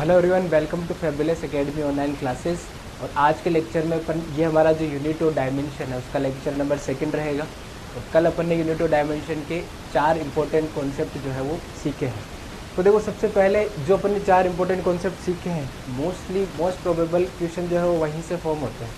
hello everyone welcome to fabulous academy online classes और आज के लेक्चर में अपन ये हमारा जो यूनिट और डायमेंशन है उसका लेक्चर नंबर सेकंड रहेगा और कल अपन ने यूनिट और डायमेंशन के चार इंपॉर्टेंट कॉन्सेप्ट जो है वो सीखे हैं तो देखो सबसे पहले जो अपन ने चार इंपॉर्टेंट कॉन्सेप्ट सीखे हैं मोस्टली मोस्ट प्रोबेबल क्वेश्चन जो है वो वहीं से फॉर्म होते हैं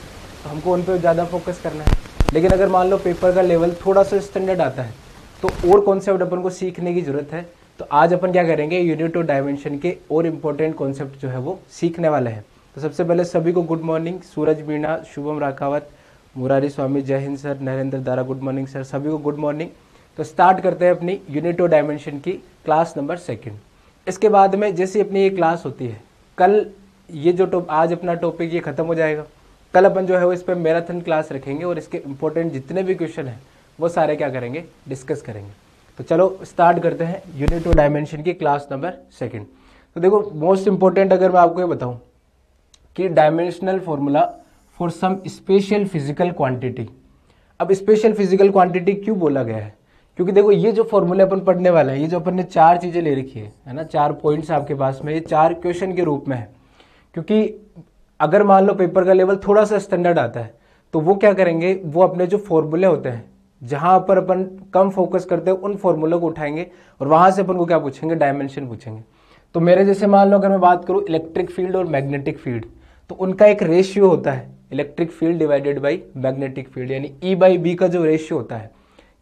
तो हमको उन पर ज़्यादा फोकस करना है लेकिन अगर मान लो पेपर का लेवल थोड़ा सा स्टैंडर्ड आता है तो और कॉन्सेप्ट अपन को सीखने की ज़रूरत है तो आज अपन क्या करेंगे यूनिट और डायमेंशन के और इम्पोर्टेंट कॉन्सेप्ट जो है वो सीखने वाले हैं तो सबसे पहले सभी को गुड मॉर्निंग सूरज मीणा शुभम राखावत मुरारी स्वामी जय हिंद sir Narendra Dara good morning sir सभी को गुड मॉर्निंग तो स्टार्ट करते हैं अपनी यूनिट और डायमेंशन की क्लास नंबर सेकेंड इसके बाद में जैसे अपनी ये क्लास होती है कल ये जो टॉप आज अपना टॉपिक ये ख़त्म हो जाएगा कल अपन जो है वो इस पर मैराथन क्लास रखेंगे और इसके इम्पोर्टेंट जितने भी क्वेश्चन हैं वो सारे क्या करेंगे डिस्कस करेंगे तो चलो स्टार्ट करते हैं यूनिट टू डायमेंशन की क्लास नंबर सेकेंड तो देखो मोस्ट इंपॉर्टेंट अगर मैं आपको ये बताऊँ कि dimensional formula for some special physical quantity अब स्पेशल फिजिकल क्वांटिटी क्यों बोला गया है क्योंकि देखो ये जो फॉर्मूला अपन पढ़ने वाला है ये जो अपन ने चार चीज़ें ले रखी है है ना चार पॉइंट्स आपके पास में ये चार क्वेश्चन के रूप में है क्योंकि अगर मान लो पेपर का लेवल थोड़ा सा स्टैंडर्ड आता है तो वो क्या करेंगे वो अपने जो फॉर्मूले होते हैं जहां पर अपन कम फोकस करते हैं उन फॉर्मूलों को उठाएंगे और वहां से अपन को क्या पूछेंगे डायमेंशन पूछेंगे तो मेरे जैसे मान लो अगर मैं बात करूँ इलेक्ट्रिक फील्ड और मैग्नेटिक फील्ड तो उनका एक रेशियो होता है electric field divided by magnetic field यानी ई बाई बी का जो रेशियो होता है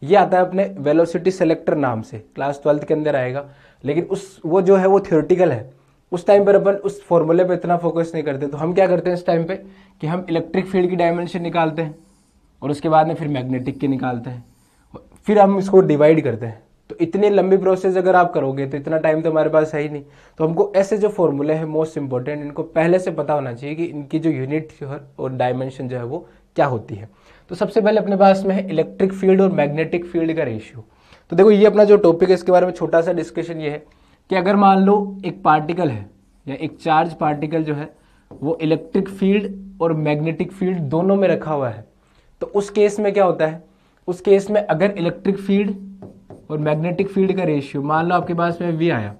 ये आता है अपने वेलोसिटी सेलेक्टर नाम से क्लास ट्वेल्थ के अंदर आएगा लेकिन उस वो जो है वो थियोरटिकल है उस टाइम पर अपन उस फॉर्मूले पर इतना फोकस नहीं करते तो हम क्या करते हैं इस टाइम पे कि हम इलेक्ट्रिक फील्ड की डायमेंशन निकालते हैं और उसके बाद में फिर मैग्नेटिक के निकालते हैं फिर हम इसको डिवाइड करते हैं तो इतने लंबी प्रोसेस अगर आप करोगे तो इतना टाइम तो हमारे पास है ही नहीं तो हमको ऐसे जो फॉर्मूले हैं मोस्ट इंपॉर्टेंट इनको पहले से पता होना चाहिए कि इनकी जो यूनिट और डायमेंशन जो है वो क्या होती है तो सबसे पहले अपने पास में है इलेक्ट्रिक फील्ड और मैग्नेटिक फील्ड का रेशियो तो देखो ये अपना जो टॉपिक है इसके बारे में छोटा सा डिस्कशन ये है कि अगर मान लो एक पार्टिकल है या एक चार्ज पार्टिकल जो है वो इलेक्ट्रिक फील्ड और मैग्नेटिक फील्ड दोनों में रखा हुआ है तो उस केस में क्या होता है उस केस में अगर इलेक्ट्रिक फील्ड और मैग्नेटिक फील्ड का रेशियो मान लो आपके पास में वी आया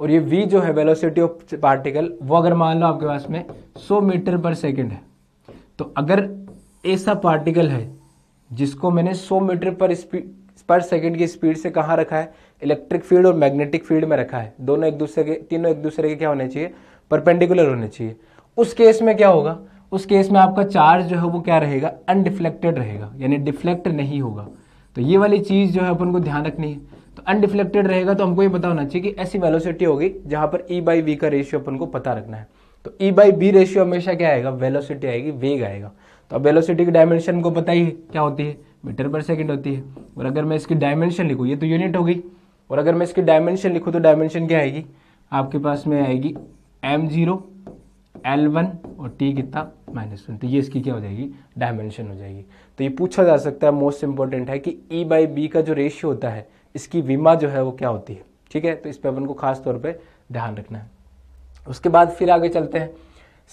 और ये वी जो है वेलोसिटी ऑफ पार्टिकल वो अगर मान लो आपके पास में 100 मीटर पर सेकेंड है तो अगर ऐसा पार्टिकल है जिसको मैंने 100 मीटर पर स्पीड पर सेकेंड की स्पीड से कहाँ रखा है इलेक्ट्रिक फील्ड और मैग्नेटिक फील्ड में रखा है दोनों एक दूसरे के तीनों एक दूसरे के क्या होने चाहिए परपेंडिकुलर होने चाहिए उस केस में क्या होगा उस केस में आपका चार्ज जो है वो क्या रहेगा अनडिफ्लेक्टेड रहेगा यानी डिफ्लेक्ट नहीं होगा तो ये वाली चीज़ जो है अपन को ध्यान रखनी है तो अनडिफ्लेक्टेड रहेगा तो हमको ये पता होना चाहिए कि ऐसी वेलोसिटी होगी जहां पर ई बाई वी का रेशियो अपन को पता रखना है तो ई बाई बी रेशियो हमेशा क्या आएगा वेलोसिटी आएगी वेग आएगा तो अब वेलोसिटी की डायमेंशन को पता ही क्या होती है मीटर पर सेकेंड होती है और अगर मैं इसकी डायमेंशन लिखूँ ये तो यूनिट होगी और अगर मैं इसकी डायमेंशन लिखूँ तो डायमेंशन क्या आएगी आपके पास में आएगी एम जीरो एल वन और टी कितना माइनस वन तो ये इसकी क्या हो जाएगी डायमेंशन हो जाएगी तो ये पूछा जा सकता है मोस्ट इंपॉर्टेंट है कि ई बाई बी का जो रेशियो होता है इसकी विमा जो है वो क्या होती है ठीक है तो इस पर अपन को खास तौर पर ध्यान रखना है उसके बाद फिर आगे चलते हैं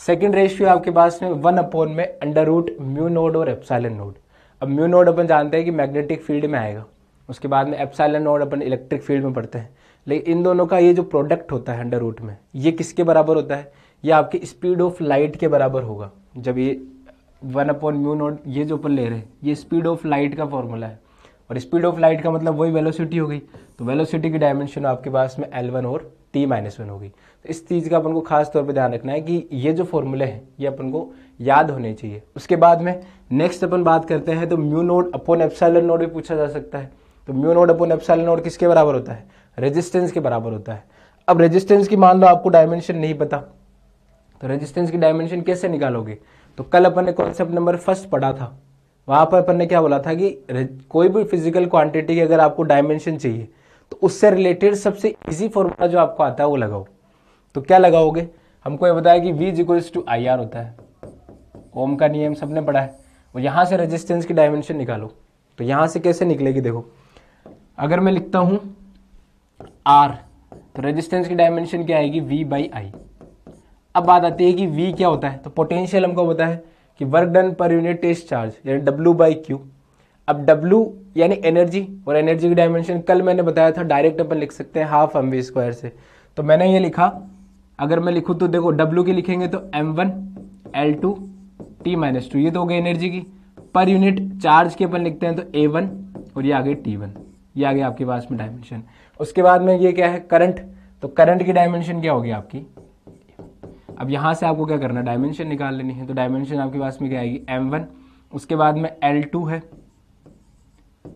सेकेंड रेशियो आपके पास में वन अपॉन में अंडर रूट म्यू नोड और एप्साइलन नोड अब म्यू नोड अपन जानते हैं कि मैग्नेटिक फील्ड में आएगा उसके बाद में एप्साइलन नोड अपन इलेक्ट्रिक फील्ड में पढ़ते हैं लेकिन इन दोनों का ये जो प्रोडक्ट होता है अंडर रूट में ये किसके बराबर होता है ये आपकी स्पीड ऑफ लाइट के बराबर होगा जब ये वन अपॉन म्यू नॉट ये जो अपन ले रहे हैं ये स्पीड ऑफ लाइट का फॉर्मूला है और स्पीड ऑफ लाइट का मतलब वही वेलोसिटी हो गई तो वेलोसिटी की डायमेंशन आपके पास में एल वन और टी माइनस वन हो गई तो इस चीज़ का अपन को खास तौर पे ध्यान रखना है कि ये जो फॉर्मूले हैं ये अपन को याद होने चाहिए उसके बाद में नेक्स्ट अपन बात करते हैं तो mu naught upon epsilon naught भी पूछा जा सकता है तो mu naught upon epsilon naught किसके बराबर होता है रेजिस्टेंस के बराबर होता है अब रेजिस्टेंस की मान लो आपको डायमेंशन नहीं पता तो रेजिस्टेंस की डायमेंशन कैसे निकालोगे तो कल अपन ने कॉन्सेप्ट नंबर फर्स्ट पढ़ा था वहाँ पर अपन ने क्या बोला था कि कोई भी फिजिकल क्वांटिटी की अगर आपको डायमेंशन चाहिए तो उससे रिलेटेड सबसे इजी फॉर्मूला जो आपको आता है वो लगाओ तो क्या लगाओगे हमको ये बताया कि V equals to I R होता है ओम का नियम सबने पढ़ा है और यहाँ से रेजिस्टेंस की डायमेंशन निकालो तो यहाँ से कैसे निकलेगी देखो अगर मैं लिखता हूँ आर तो रेजिस्टेंस की डायमेंशन क्या आएगी वी बाई आई अब बात आती है कि वी क्या होता है तो पोटेंशियल हमको पता है कि work done per unit test charge यानी डब्ल्यू बाई क्यू अब डब्ल्यू यानी एनर्जी और एनर्जी की डायमेंशन कल मैंने बताया था डायरेक्ट अपन लिख सकते हैं हाफ एम वी स्क्वायर से तो मैंने ये लिखा अगर मैं लिखूँ तो देखो डब्ल्यू की लिखेंगे तो M one L two T minus two ये तो हो गई एनर्जी की पर यूनिट चार्ज के अपन लिखते हैं तो ए वन और ये आ गई टी वन ये आ गया आपके पास में डायमेंशन उसके बाद में ये क्या है करंट तो करंट की डायमेंशन क्या होगी आपकी अब यहाँ से आपको क्या करना है डायमेंशन निकाल लेनी है तो डायमेंशन आपके पास में क्या आएगी एम वन उसके बाद में एल टू है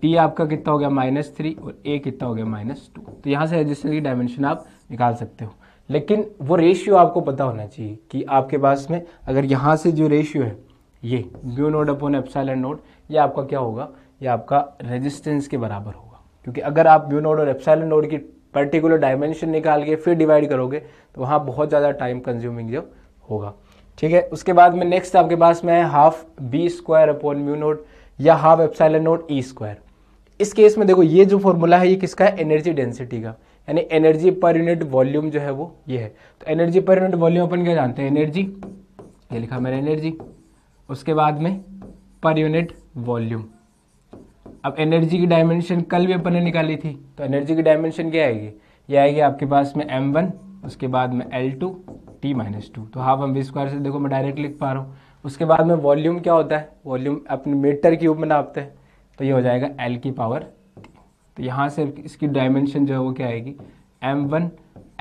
टी आपका कितना हो गया माइनस थ्री और ए कितना हो गया माइनस टू तो यहाँ से रजिस्टेंस की डायमेंशन आप निकाल सकते हो लेकिन वो रेशियो आपको पता होना चाहिए कि आपके पास में अगर यहाँ से जो रेशियो है ये mu naught upon epsilon naught ये आपका क्या होगा ये आपका रेजिस्टेंस के बराबर होगा क्योंकि अगर आप ब्यू नोड और एप्साइलन नोड की पर्टिकुलर डायमेंशन निकाल के फिर डिवाइड करोगे तो वहाँ बहुत ज़्यादा टाइम कंज्यूमिंग जो होगा ठीक है उसके बाद में नेक्स्ट आपके पास में है half B square upon mu naught या half epsilon naught E square इस केस में देखो ये जो फॉर्मूला है ये किसका है एनर्जी डेंसिटी का यानी एनर्जी पर यूनिट वॉल्यूम जो है वो ये है तो एनर्जी पर यूनिट वॉल्यूम अपन क्या जानते हैं एनर्जी ये लिखा मैंने एनर्जी उसके बाद में पर यूनिट वॉल्यूम अब एनर्जी की डायमेंशन कल भी अपन ने निकाली थी तो एनर्जी की डायमेंशन क्या आएगी ये आएगी आपके पास में एम वन उसके बाद में L two T minus two तो हाफ एम बी स्क्वायर से देखो मैं डायरेक्ट लिख पा रहा हूँ उसके बाद में वॉल्यूम क्या होता है वॉल्यूम अपने मीटर क्यूब में नापते हैं तो ये हो जाएगा एल की पावर तो यहाँ से इसकी डायमेंशन जो है वो क्या आएगी एम वन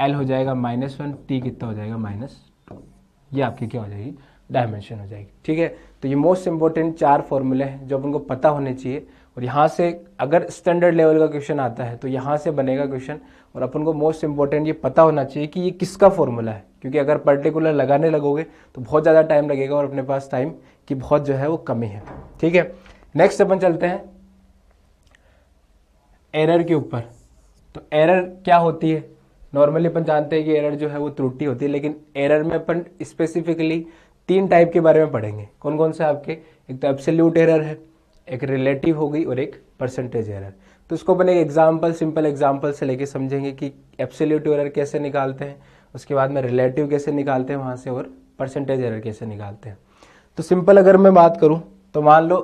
एल हो जाएगा माइनस वन टी कितना हो जाएगा माइनस टू ये आपकी क्या हो जाएगी डायमेंशन हो जाएगी ठीक है तो ये मोस्ट इंपॉर्टेंट चार फॉर्मूले हैं जो अपन को पता होने चाहिए और यहाँ से अगर स्टैंडर्ड लेवल का क्वेश्चन आता है तो यहाँ से बनेगा क्वेश्चन और अपन को मोस्ट इंपॉर्टेंट ये पता होना चाहिए कि ये किसका फॉर्मूला है क्योंकि अगर पर्टिकुलर लगाने लगोगे तो बहुत ज़्यादा टाइम लगेगा और अपने पास टाइम की बहुत जो है वो कमी है ठीक है नेक्स्ट अपन चलते हैं एरर के ऊपर तो एरर क्या होती है नॉर्मली अपन जानते हैं कि एरर जो है वो त्रुटि होती है लेकिन एरर में अपन स्पेसिफिकली तीन टाइप के बारे में पढ़ेंगे कौन कौन से आपके एक तो एब्सोल्यूट एरर है एक रिलेटिव होगी और एक परसेंटेज एरर तो इसको अपन एक एग्जाम्पल सिंपल एग्जाम्पल से लेके समझेंगे कि एप्सोल्यूट एरर कैसे निकालते हैं उसके बाद में रिलेटिव कैसे निकालते हैं वहाँ से और परसेंटेज एरर कैसे निकालते हैं तो सिंपल अगर मैं बात करूँ तो मान लो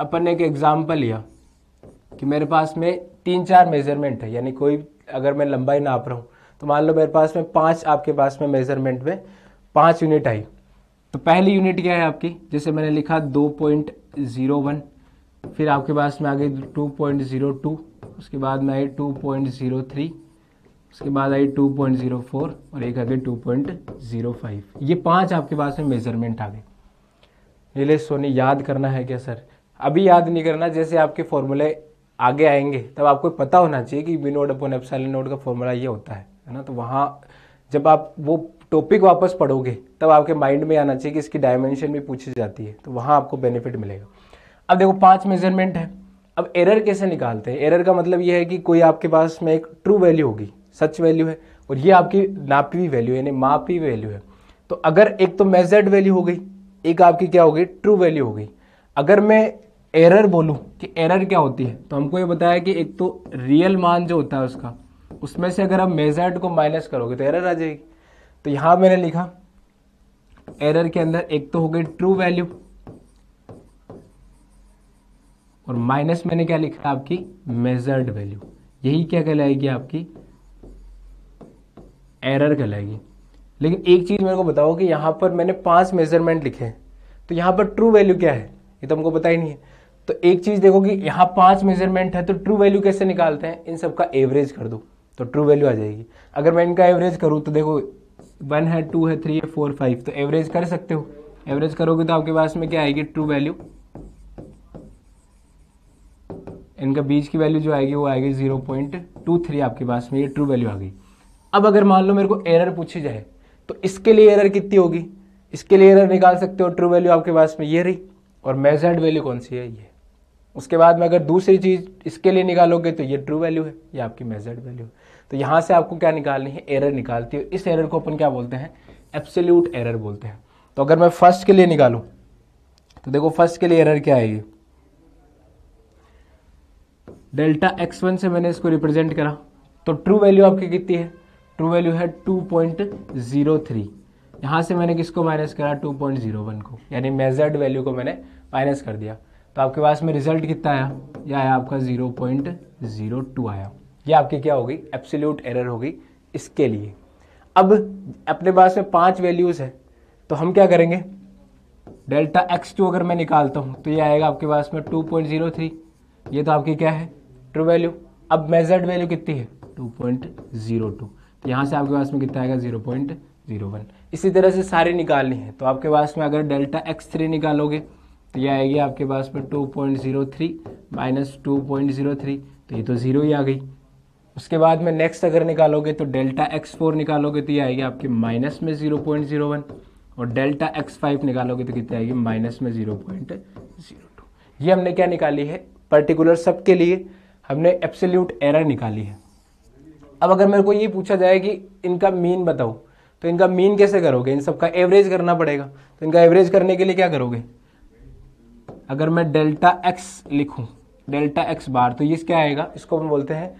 अपन ने एक एग्जाम्पल लिया कि मेरे पास में तीन चार मेजरमेंट है यानी कोई अगर मैं लंबाई नाप रहा हूँ तो मान लो मेरे पास में पाँच आपके पास में मेजरमेंट में पाँच यूनिट आई तो पहली यूनिट क्या है आपकी जैसे मैंने लिखा दो पॉइंट ज़ीरो वन फिर आपके पास में आ गई 2.02 उसके बाद में आई 2.03 उसके बाद आई 2.04 और एक आ गई 2.05 ये पांच आपके पास में मेजरमेंट आ गए नीले सोनी याद करना है क्या सर अभी याद नहीं करना जैसे आपके फॉर्मूले आगे आएंगे तब आपको पता होना चाहिए कि बी नोट अपन एफ नोट का फॉर्मूला ये होता है है ना तो वहाँ जब आप वो टॉपिक वापस पढ़ोगे तब आपके माइंड में आना चाहिए कि इसकी डायमेंशन भी पूछी जाती है तो वहाँ आपको बेनिफिट मिलेगा अब देखो पांच मेजरमेंट है अब एरर कैसे निकालते हैं एरर का मतलब यह है कि कोई आपके पास में एक ट्रू वैल्यू होगी सच वैल्यू है और ये आपकी नापी हुई वैल्यू यानी मापी वैल्यू है तो अगर एक तो मेजर्ड वैल्यू हो गई एक आपकी क्या हो गई ट्रू वैल्यू हो गई अगर मैं एरर बोलूँ कि एरर क्या होती है तो हमको ये बताया कि एक तो रियल मान जो होता है उसका उसमें से अगर आप मेजर्ड को माइनस करोगे तो एरर आ जाएगी तो यहाँ मैंने लिखा एरर के अंदर एक तो हो गई ट्रू वैल्यू और माइनस मैंने क्या लिखा है आपकी मेजर्ड वैल्यू यही क्या कहलाएगी आपकी एरर कहलाएगी लेकिन एक चीज़ मेरे को बताओ कि यहां पर मैंने पांच मेजरमेंट लिखे हैं तो यहां पर ट्रू वैल्यू क्या है ये तो हमको पता ही नहीं है तो एक चीज़ देखो कि यहां पांच मेजरमेंट है तो ट्रू वैल्यू कैसे निकालते हैं इन सबका एवरेज कर दो तो ट्रू वैल्यू आ जाएगी अगर मैं इनका एवरेज करूं तो देखो वन है टू है थ्री है फोर फाइव तो एवरेज कर सकते हो एवरेज करोगे तो आपके पास में क्या आएगी ट्रू वैल्यू इनका बीच की वैल्यू जो आएगी वो आएगी जीरो पॉइंट टू थ्री आपके पास में ये ट्रू वैल्यू आ गई अब अगर मान लो मेरे को एरर पूछी जाए तो इसके लिए एरर कितनी होगी इसके लिए एरर निकाल सकते हो ट्रू वैल्यू आपके पास में ये रही और मेजर्ड वैल्यू कौन सी है ये उसके बाद में अगर दूसरी चीज़ इसके लिए निकालोगे तो ये ट्रू वैल्यू है ये आपकी मेजर्ड वैल्यू है तो यहाँ से आपको क्या निकालनी है एरर निकालती है इस एरर को अपन क्या बोलते हैं एब्सोल्यूट एरर बोलते हैं तो अगर मैं फर्स्ट के लिए निकालूँ तो देखो फर्स्ट के लिए एरर क्या आएगी डेल्टा एक्स वन से मैंने इसको रिप्रेजेंट करा तो ट्रू वैल्यू आपकी कितनी है ट्रू वैल्यू है टू पॉइंट जीरो थ्री यहाँ से मैंने किसको माइनस करा टू पॉइंट जीरो वन को यानी मेजर्ड वैल्यू को मैंने माइनस कर दिया तो आपके पास में रिजल्ट कितना आया यह आया आपका जीरो पॉइंट जीरो टू आया ये आपकी क्या होगी एब्सोल्यूट एरर होगी इसके लिए अब अपने पास में पाँच वैल्यूज़ है तो हम क्या करेंगे डेल्टा एक्स टू अगर मैं निकालता हूँ तो ये आएगा आपके पास में टू पॉइंट जीरो थ्री ये तो आपकी क्या है ट्रू वैल्यू अब मेजर्ड वैल्यू कितनी है टू पॉइंट जीरो टू तो यहाँ से आपके पास में कितना आएगा जीरो पॉइंट जीरो वन इसी तरह से सारी निकालनी है तो आपके पास में अगर डेल्टा एक्स थ्री निकालोगे तो यह आएगी आपके पास में two point zero three minus two point zero three तो ये तो ज़ीरो ही आ गई उसके बाद में नेक्स्ट अगर निकालोगे तो डेल्टा एक्स फोर निकालोगे तो ये आएगी आपके माइनस में जीरो पॉइंट जीरो वन और डेल्टा एक्स फाइव निकालोगे तो कितनी आएगी माइनस में जीरो पॉइंट जीरो टू ये हमने क्या निकाली है पर्टिकुलर सब के लिए हमने एब्सोल्यूट एरर निकाली है अब अगर मेरे को ये पूछा जाए कि इनका मीन बताओ तो इनका मीन कैसे करोगे इन सबका एवरेज करना पड़ेगा तो इनका एवरेज करने के लिए क्या करोगे अगर मैं डेल्टा एक्स लिखूं डेल्टा एक्स बार तो ये क्या आएगा इसको हम बोलते हैं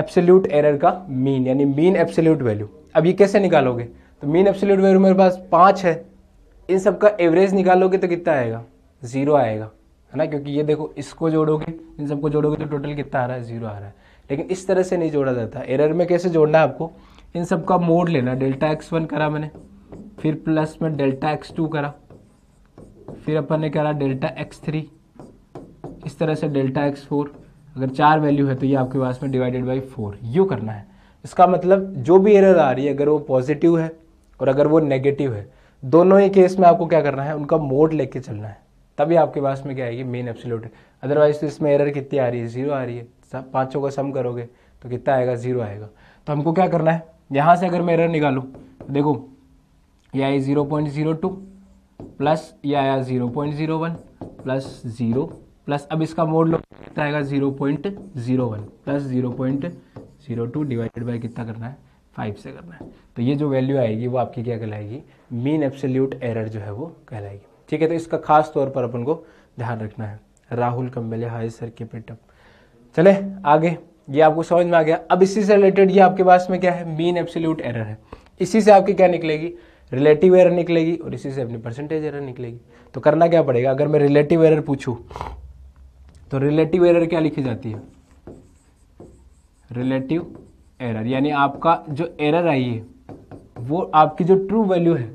एप्सल्यूट एरर का मीन यानी मीन एप्सल्यूट वैल्यू अब ये कैसे निकालोगे तो मीन एप्सल्यूट वैल्यू मेरे पास पाँच है इन सब एवरेज निकालोगे तो कितना आएगा ज़ीरो आएगा है ना क्योंकि ये देखो इसको जोड़ोगे इन सबको जोड़ोगे तो टोटल कितना आ रहा है जीरो आ रहा है लेकिन इस तरह से नहीं जोड़ा जाता एरर में कैसे जोड़ना है आपको इन सब का मोड लेना डेल्टा एक्स वन करा मैंने फिर प्लस में डेल्टा एक्स टू करा फिर अपन ने करा डेल्टा एक्स थ्री इस तरह से डेल्टा एक्स फोर अगर चार वैल्यू है तो ये आपके पास में डिवाइडेड बाई फोर यू करना है इसका मतलब जो भी एरर आ रही है अगर वो पॉजिटिव है और अगर वो नेगेटिव है दोनों ही केस में आपको क्या करना है उनका मोड लेके चलना है तभी आपके पास में क्या आएगी मेन एब्सोल्यूट अदरवाइज तो इसमें एरर कितनी आ रही है जीरो आ रही है सब पाँचों का सम करोगे तो कितना आएगा जीरो आएगा तो हमको क्या करना है यहाँ से अगर मैं एरर निकालूँ तो देखो ये आई zero point zero two plus ये आया zero point zero one plus zero plus अब इसका मोड लो कितना आएगा zero point zero one plus zero point zero two divided by कितना करना है फाइव से करना है तो ये जो वैल्यू आएगी वो आपकी क्या कहलाएगी मीन एब्सोल्यूट एरर जो है वो कहलाएगी ठीक है तो इसका खास तौर पर अपन को ध्यान रखना है राहुल कम्बले हाई सर के पेटअप चले आगे ये आपको समझ में आ गया अब इसी से रिलेटेड ये आपके पास में क्या है मीन एब्सोल्यूट एरर है इसी से आपकी क्या निकलेगी रिलेटिव एरर निकलेगी और इसी से अपनी परसेंटेज एरर निकलेगी तो करना क्या पड़ेगा अगर मैं रिलेटिव एरर पूछू तो रिलेटिव एरर क्या लिखी जाती है रिलेटिव एरर यानी आपका जो एरर आई है वो आपकी जो ट्रू वैल्यू है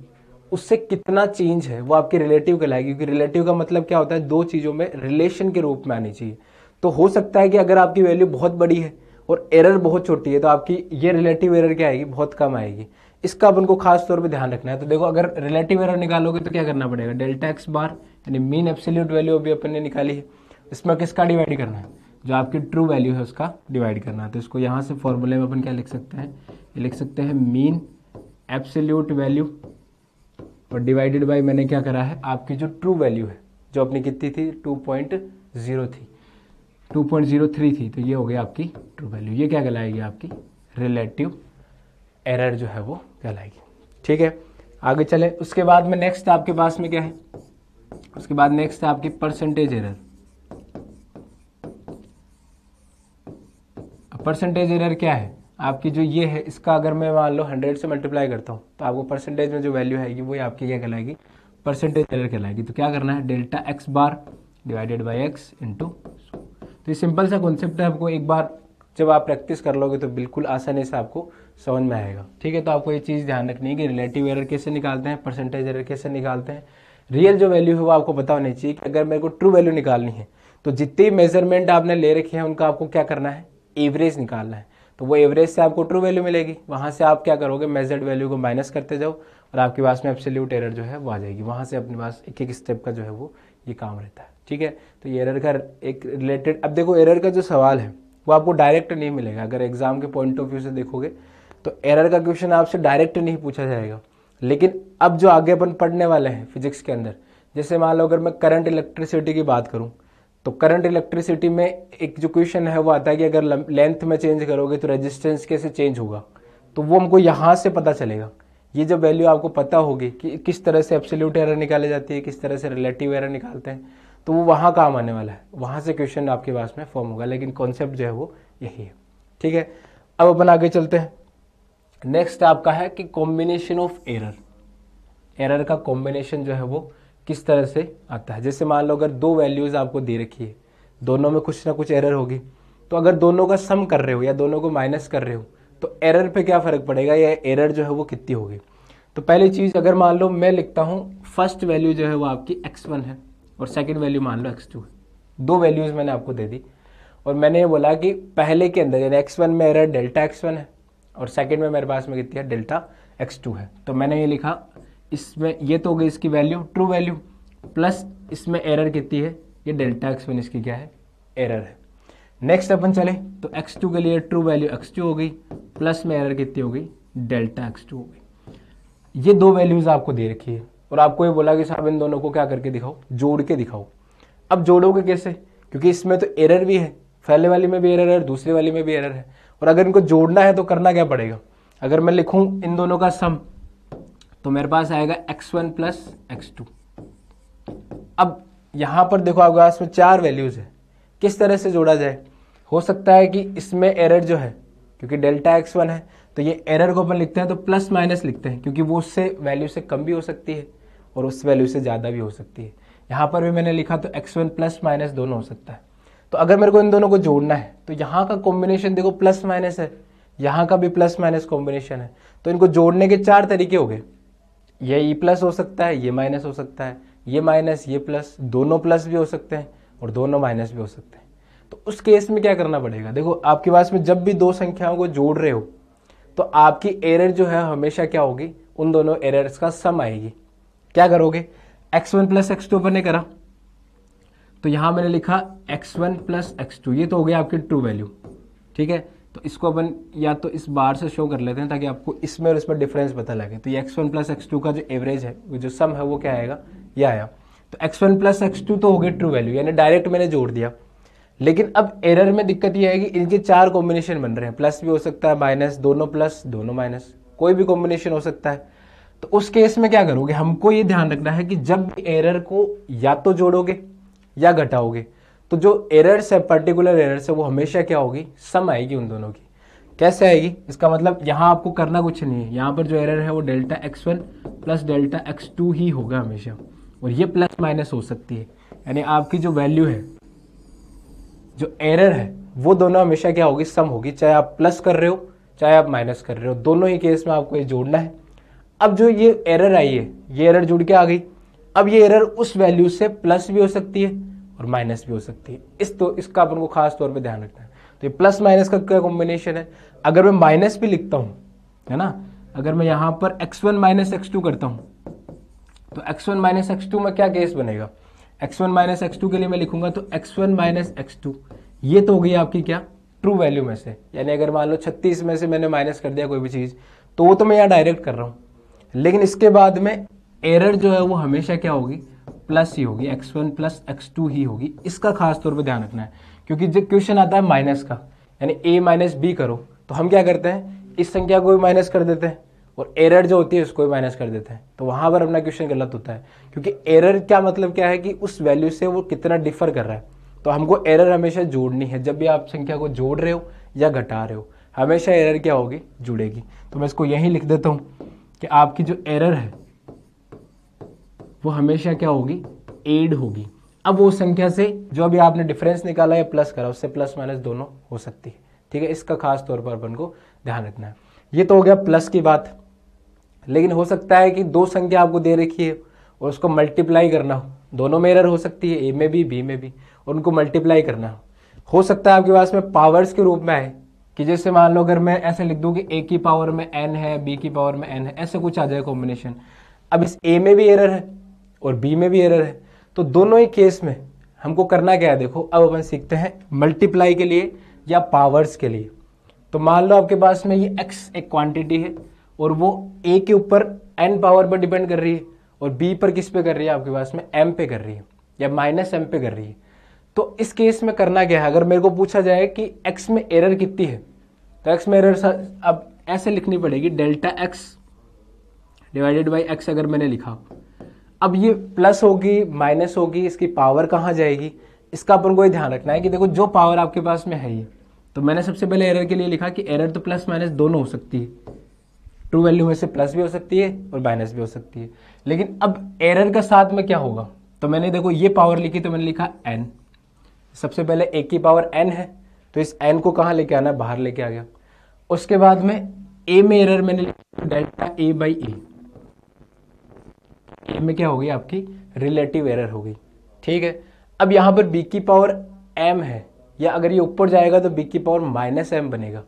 उससे कितना चेंज है वो आपके रिलेटिव के लाएगी क्योंकि रिलेटिव का मतलब क्या होता है दो चीज़ों में रिलेशन के रूप में आनी चाहिए तो हो सकता है कि अगर आपकी वैल्यू बहुत बड़ी है और एरर बहुत छोटी है तो आपकी ये रिलेटिव एरर क्या आएगी बहुत कम आएगी इसका अपन को खास तौर पे ध्यान रखना है तो देखो अगर रिलेटिव एरर निकालोगे तो क्या करना पड़ेगा डेल्टा एक्स बार यानी मीन एब्सोल्यूट वैल्यू अभी अपन ने निकाली है इसमें किसका डिवाइड करना है जो आपकी ट्रू वैल्यू है उसका डिवाइड करना है तो इसको यहाँ से फॉर्मूले में अपन क्या लिख सकते हैं लिख सकते हैं मीन एब्सोल्यूट वैल्यू और डिवाइडेड बाई मैंने क्या करा है आपकी जो ट्रू वैल्यू है जो अपनी कितनी थी टू पॉइंट जीरो थी टू पॉइंट जीरो थ्री थी तो ये हो गई आपकी ट्रू वैल्यू ये क्या कहलाएगी आपकी रिलेटिव एरर जो है वो कहलाएगी ठीक है आगे चले उसके बाद में नेक्स्ट आपके पास में क्या है उसके बाद नेक्स्ट है आपकी परसेंटेज एरर परसेंटेज एरर क्या है आपकी जो ये है इसका अगर मैं मान लो हंड्रेड से मल्टीप्लाई करता हूँ तो आपको परसेंटेज में जो वैल्यू आएगी वही आपकी क्या कहलाएगी परसेंटेज एरर कहलाएगी तो क्या करना है delta X bar divided by x into तो ये सिंपल सा कॉन्सेप्ट है आपको एक बार जब आप प्रैक्टिस कर लोगे तो बिल्कुल आसानी से आपको समझ में आएगा ठीक है तो आपको ये चीज़ ध्यान रखनी है कि रिलेटिव एरर कैसे निकालते हैं परसेंटेज एरर कैसे निकालते हैं रियल जो वैल्यू है वो आपको पता होनी चाहिए कि अगर मेरे को ट्रू वैल्यू निकालनी है तो जितने मेजरमेंट आपने ले रखे हैं उनका आपको क्या करना है एवरेज निकालना है तो वो एवरेज से आपको ट्रू वैल्यू मिलेगी वहाँ से आप क्या करोगे मेजर्ड वैल्यू को माइनस करते जाओ और आपके पास में एब्सोल्यूट एरर जो है वो आ जाएगी वहाँ से अपने पास एक एक स्टेप का जो है वो ये काम रहता है ठीक है तो ये एरर का एक रिलेटेड अब देखो एरर का जो सवाल है वो आपको डायरेक्ट नहीं मिलेगा अगर एग्ज़ाम के पॉइंट ऑफ व्यू से देखोगे तो एरर का क्वेश्चन आपसे डायरेक्ट नहीं पूछा जाएगा लेकिन अब जो आगे अपन पढ़ने वाले हैं फिजिक्स के अंदर जैसे मान लो अगर मैं करंट इलेक्ट्रिसिटी की बात करूँ तो करंट इलेक्ट्रिसिटी में एक जो क्वेश्चन है वो आता है कि अगर लेंथ में चेंज करोगे तो रेजिस्टेंस कैसे चेंज होगा तो वो हमको यहाँ से पता चलेगा ये जब वैल्यू आपको पता होगी कि किस तरह से एब्सोल्यूट एरर निकाली जाती है किस तरह से रिलेटिव एरर निकालते हैं तो वो वहाँ काम आने वाला है वहाँ से क्वेश्चन आपके पास में फॉर्म होगा लेकिन कॉन्सेप्ट जो है वो यही है ठीक है अब अपन आगे चलते हैं नेक्स्ट आपका है कि कॉम्बिनेशन ऑफ एरर एरर का कॉम्बिनेशन जो है वो किस तरह से आता है जैसे मान लो अगर दो वैल्यूज़ आपको दे रखी है दोनों में कुछ ना कुछ एरर होगी तो अगर दोनों का सम कर रहे हो या दोनों को माइनस कर रहे हो तो एरर पे क्या फ़र्क पड़ेगा या एरर जो है वो कितनी होगी तो पहली चीज़ अगर मान लो मैं लिखता हूँ फर्स्ट वैल्यू जो है वो आपकी एक्स वन है और सेकेंड वैल्यू मान लो एक्स टू है दो वैल्यूज़ मैंने आपको दे दी और मैंने ये बोला कि पहले के अंदर यानी एक्स वन में एरर डेल्टा एक्स वन है और सेकेंड में मेरे पास में कितनी है डेल्टा टू है तो मैंने ये लिखा इसमें ये तो हो गई इसकी वैल्यू ट्रू वैल्यू प्लस इसमें एरर कितनी है ये डेल्टा एक्स वन इसकी क्या है एरर है नेक्स्ट अपन चले तो एक्स टू के लिए ट्रू वैल्यू एक्स टू हो गई प्लस में एरर कितनी हो गई डेल्टा एक्स टू हो गई ये दो वैल्यूज़ आपको दे रखी है और आपको ये बोला कि साहब इन दोनों को क्या करके दिखाओ जोड़ के दिखाओ अब जोड़ोगे कैसे क्योंकि इसमें तो एरर भी है पहले वाली में भी एरर है दूसरे वाली में भी एरर है और अगर इनको जोड़ना है तो करना क्या पड़ेगा अगर मैं लिखूँ इन दोनों का सम तो मेरे पास आएगा x one plus x two अब यहां पर देखो आपके पास में चार वैल्यूज़ है किस तरह से जोड़ा जाए हो सकता है कि इसमें एरर जो है क्योंकि डेल्टा एक्स वन है तो ये एरर को अपन लिखते हैं तो प्लस माइनस लिखते हैं क्योंकि वो उससे वैल्यू से कम भी हो सकती है और उस वैल्यू से ज़्यादा भी हो सकती है यहां पर भी मैंने लिखा तो एक्स वन प्लस माइनस दोनों हो सकता है तो अगर मेरे को इन दोनों को जोड़ना है तो यहाँ का कॉम्बिनेशन देखो प्लस माइनस है यहाँ का भी प्लस माइनस कॉम्बिनेशन है तो इनको जोड़ने के चार तरीके हो गए ये ई प्लस हो सकता है ये माइनस हो सकता है ये माइनस ये प्लस दोनों प्लस भी हो सकते हैं और दोनों माइनस भी हो सकते हैं तो उस केस में क्या करना पड़ेगा देखो आपके पास में जब भी दो संख्याओं को जोड़ रहे हो तो आपकी एरर जो है हमेशा क्या होगी उन दोनों एरर्स का सम आएगी क्या करोगे X one plus x two पर ने करा तो यहां मैंने लिखा X one plus x two ये तो हो गया आपकी ट्रू वैल्यू ठीक है तो इसको अपन या तो इस बार से शो कर लेते हैं ताकि आपको इसमें और इसमें डिफरेंस पता लगे तो ये X one plus x two का जो एवरेज है वो जो सम है वो क्या आएगा ये आया तो x one plus x two तो होगी ट्रू वैल्यू यानी डायरेक्ट मैंने जोड़ दिया लेकिन अब एरर में दिक्कत ये आएगी इनके चार कॉम्बिनेशन बन रहे हैं प्लस भी हो सकता है माइनस दोनों प्लस दोनों माइनस कोई भी कॉम्बिनेशन हो सकता है तो उस केस में क्या करोगे हमको ये ध्यान रखना है कि जब एरर को या तो जोड़ोगे या घटाओगे तो जो एरर्स है पर्टिकुलर एरर्स है वो हमेशा क्या होगी सम आएगी उन दोनों की कैसे आएगी इसका मतलब यहाँ आपको करना कुछ नहीं है यहाँ पर जो एरर है वो delta x one plus delta x two ही होगा हमेशा और ये प्लस माइनस हो सकती है यानी आपकी जो वैल्यू है जो एरर है वो दोनों हमेशा क्या होगी सम होगी चाहे आप प्लस कर रहे हो चाहे आप माइनस कर रहे हो दोनों ही केस में आपको ये जोड़ना है अब जो ये एरर आई है ये एरर जुड़ के आ गई अब ये एरर उस वैल्यू से प्लस भी हो सकती है और माइनस भी हो सकती है इस तो इसका अपन को खास तौर पे ध्यान रखना है तो ये प्लस माइनस का क्या कॉम्बिनेशन है अगर मैं माइनस भी लिखता हूँ है ना अगर मैं यहाँ पर x one minus x two करता हूँ तो x one minus x two में क्या केस बनेगा x one minus x two के लिए मैं लिखूंगा तो x one minus x two ये तो हो गई आपकी क्या ट्रू वैल्यू में से यानी अगर मान लो छत्तीस में से मैंने माइनस कर दिया कोई भी चीज़ तो वो तो मैं यहाँ डायरेक्ट कर रहा हूँ लेकिन इसके बाद में एरर जो है वो हमेशा क्या होगी प्लस ही होगी x one plus x two ही होगी इसका खास तौर पर ध्यान रखना है क्योंकि जब क्वेश्चन आता है माइनस का यानी ए माइनस बी करो तो हम क्या करते हैं इस संख्या को भी माइनस कर देते हैं और एरर जो होती है उसको भी माइनस कर देते हैं तो वहां पर अपना क्वेश्चन गलत होता है क्योंकि एरर क्या मतलब क्या है कि उस वैल्यू से वो कितना डिफर कर रहा है तो हमको एरर हमेशा जोड़नी है जब भी आप संख्या को जोड़ रहे हो या घटा रहे हो हमेशा एरर क्या होगी जुड़ेगी तो मैं इसको यही लिख देता हूँ कि आपकी जो एरर है वो हमेशा क्या होगी एड होगी अब वो संख्या से जो अभी आपने डिफरेंस निकाला है प्लस करा उससे प्लस माइनस दोनों हो सकती है ठीक है इसका खास तौर पर अपन को ध्यान रखना है ये तो हो गया प्लस की बात लेकिन हो सकता है कि दो संख्या आपको दे रखी है और उसको मल्टीप्लाई करना हो दोनों में एरर हो सकती है ए में भी बी में भी उनको मल्टीप्लाई करना हो हो सकता है आपके पास में पावर्स के रूप में आए कि जैसे मान लो अगर मैं ऐसे लिख दूं कि ए की पावर में एन है बी की पावर में एन है ऐसे कुछ आ जाए कॉम्बिनेशन अब इस ए में भी एरर है और बी में भी एरर है तो दोनों ही केस में हमको करना क्या है देखो अब अपन सीखते हैं मल्टीप्लाई के लिए या पावर्स के लिए तो मान लो आपके पास में ये एक्स एक क्वांटिटी है और वो ए के ऊपर एन पावर पर डिपेंड कर रही है और बी पर किस पे कर रही है आपके पास में एम पे कर रही है या माइनस एम पे कर रही है तो इस केस में करना क्या है अगर मेरे को पूछा जाए कि एक्स में एरर कितनी है तो एक्स में एरर अब ऐसे लिखनी पड़ेगी delta x divided by x अगर मैंने लिखा अब ये प्लस होगी माइनस होगी इसकी पावर कहाँ जाएगी इसका अपन को ये ध्यान रखना है कि देखो जो पावर आपके पास में है ये तो मैंने सबसे पहले एरर के लिए लिखा कि एरर तो प्लस माइनस दोनों हो सकती है ट्रू वैल्यू में से प्लस भी हो सकती है और माइनस भी हो सकती है लेकिन अब एरर का साथ में क्या होगा तो मैंने देखो ये पावर लिखी तो मैंने लिखा एन सबसे पहले एक की पावर एन है तो इस एन को कहाँ लेके आना है बाहर लेके आ गया उसके बाद में ए में एरर मैंने लिखा डेल्टा ए बाई ए में क्या होगी आपकी रिलेटिव एरर होगी ठीक है अब यहाँ पर बी की पावर एम है या अगर ये ऊपर जाएगा तो बी की पावर माइनस एम बनेगा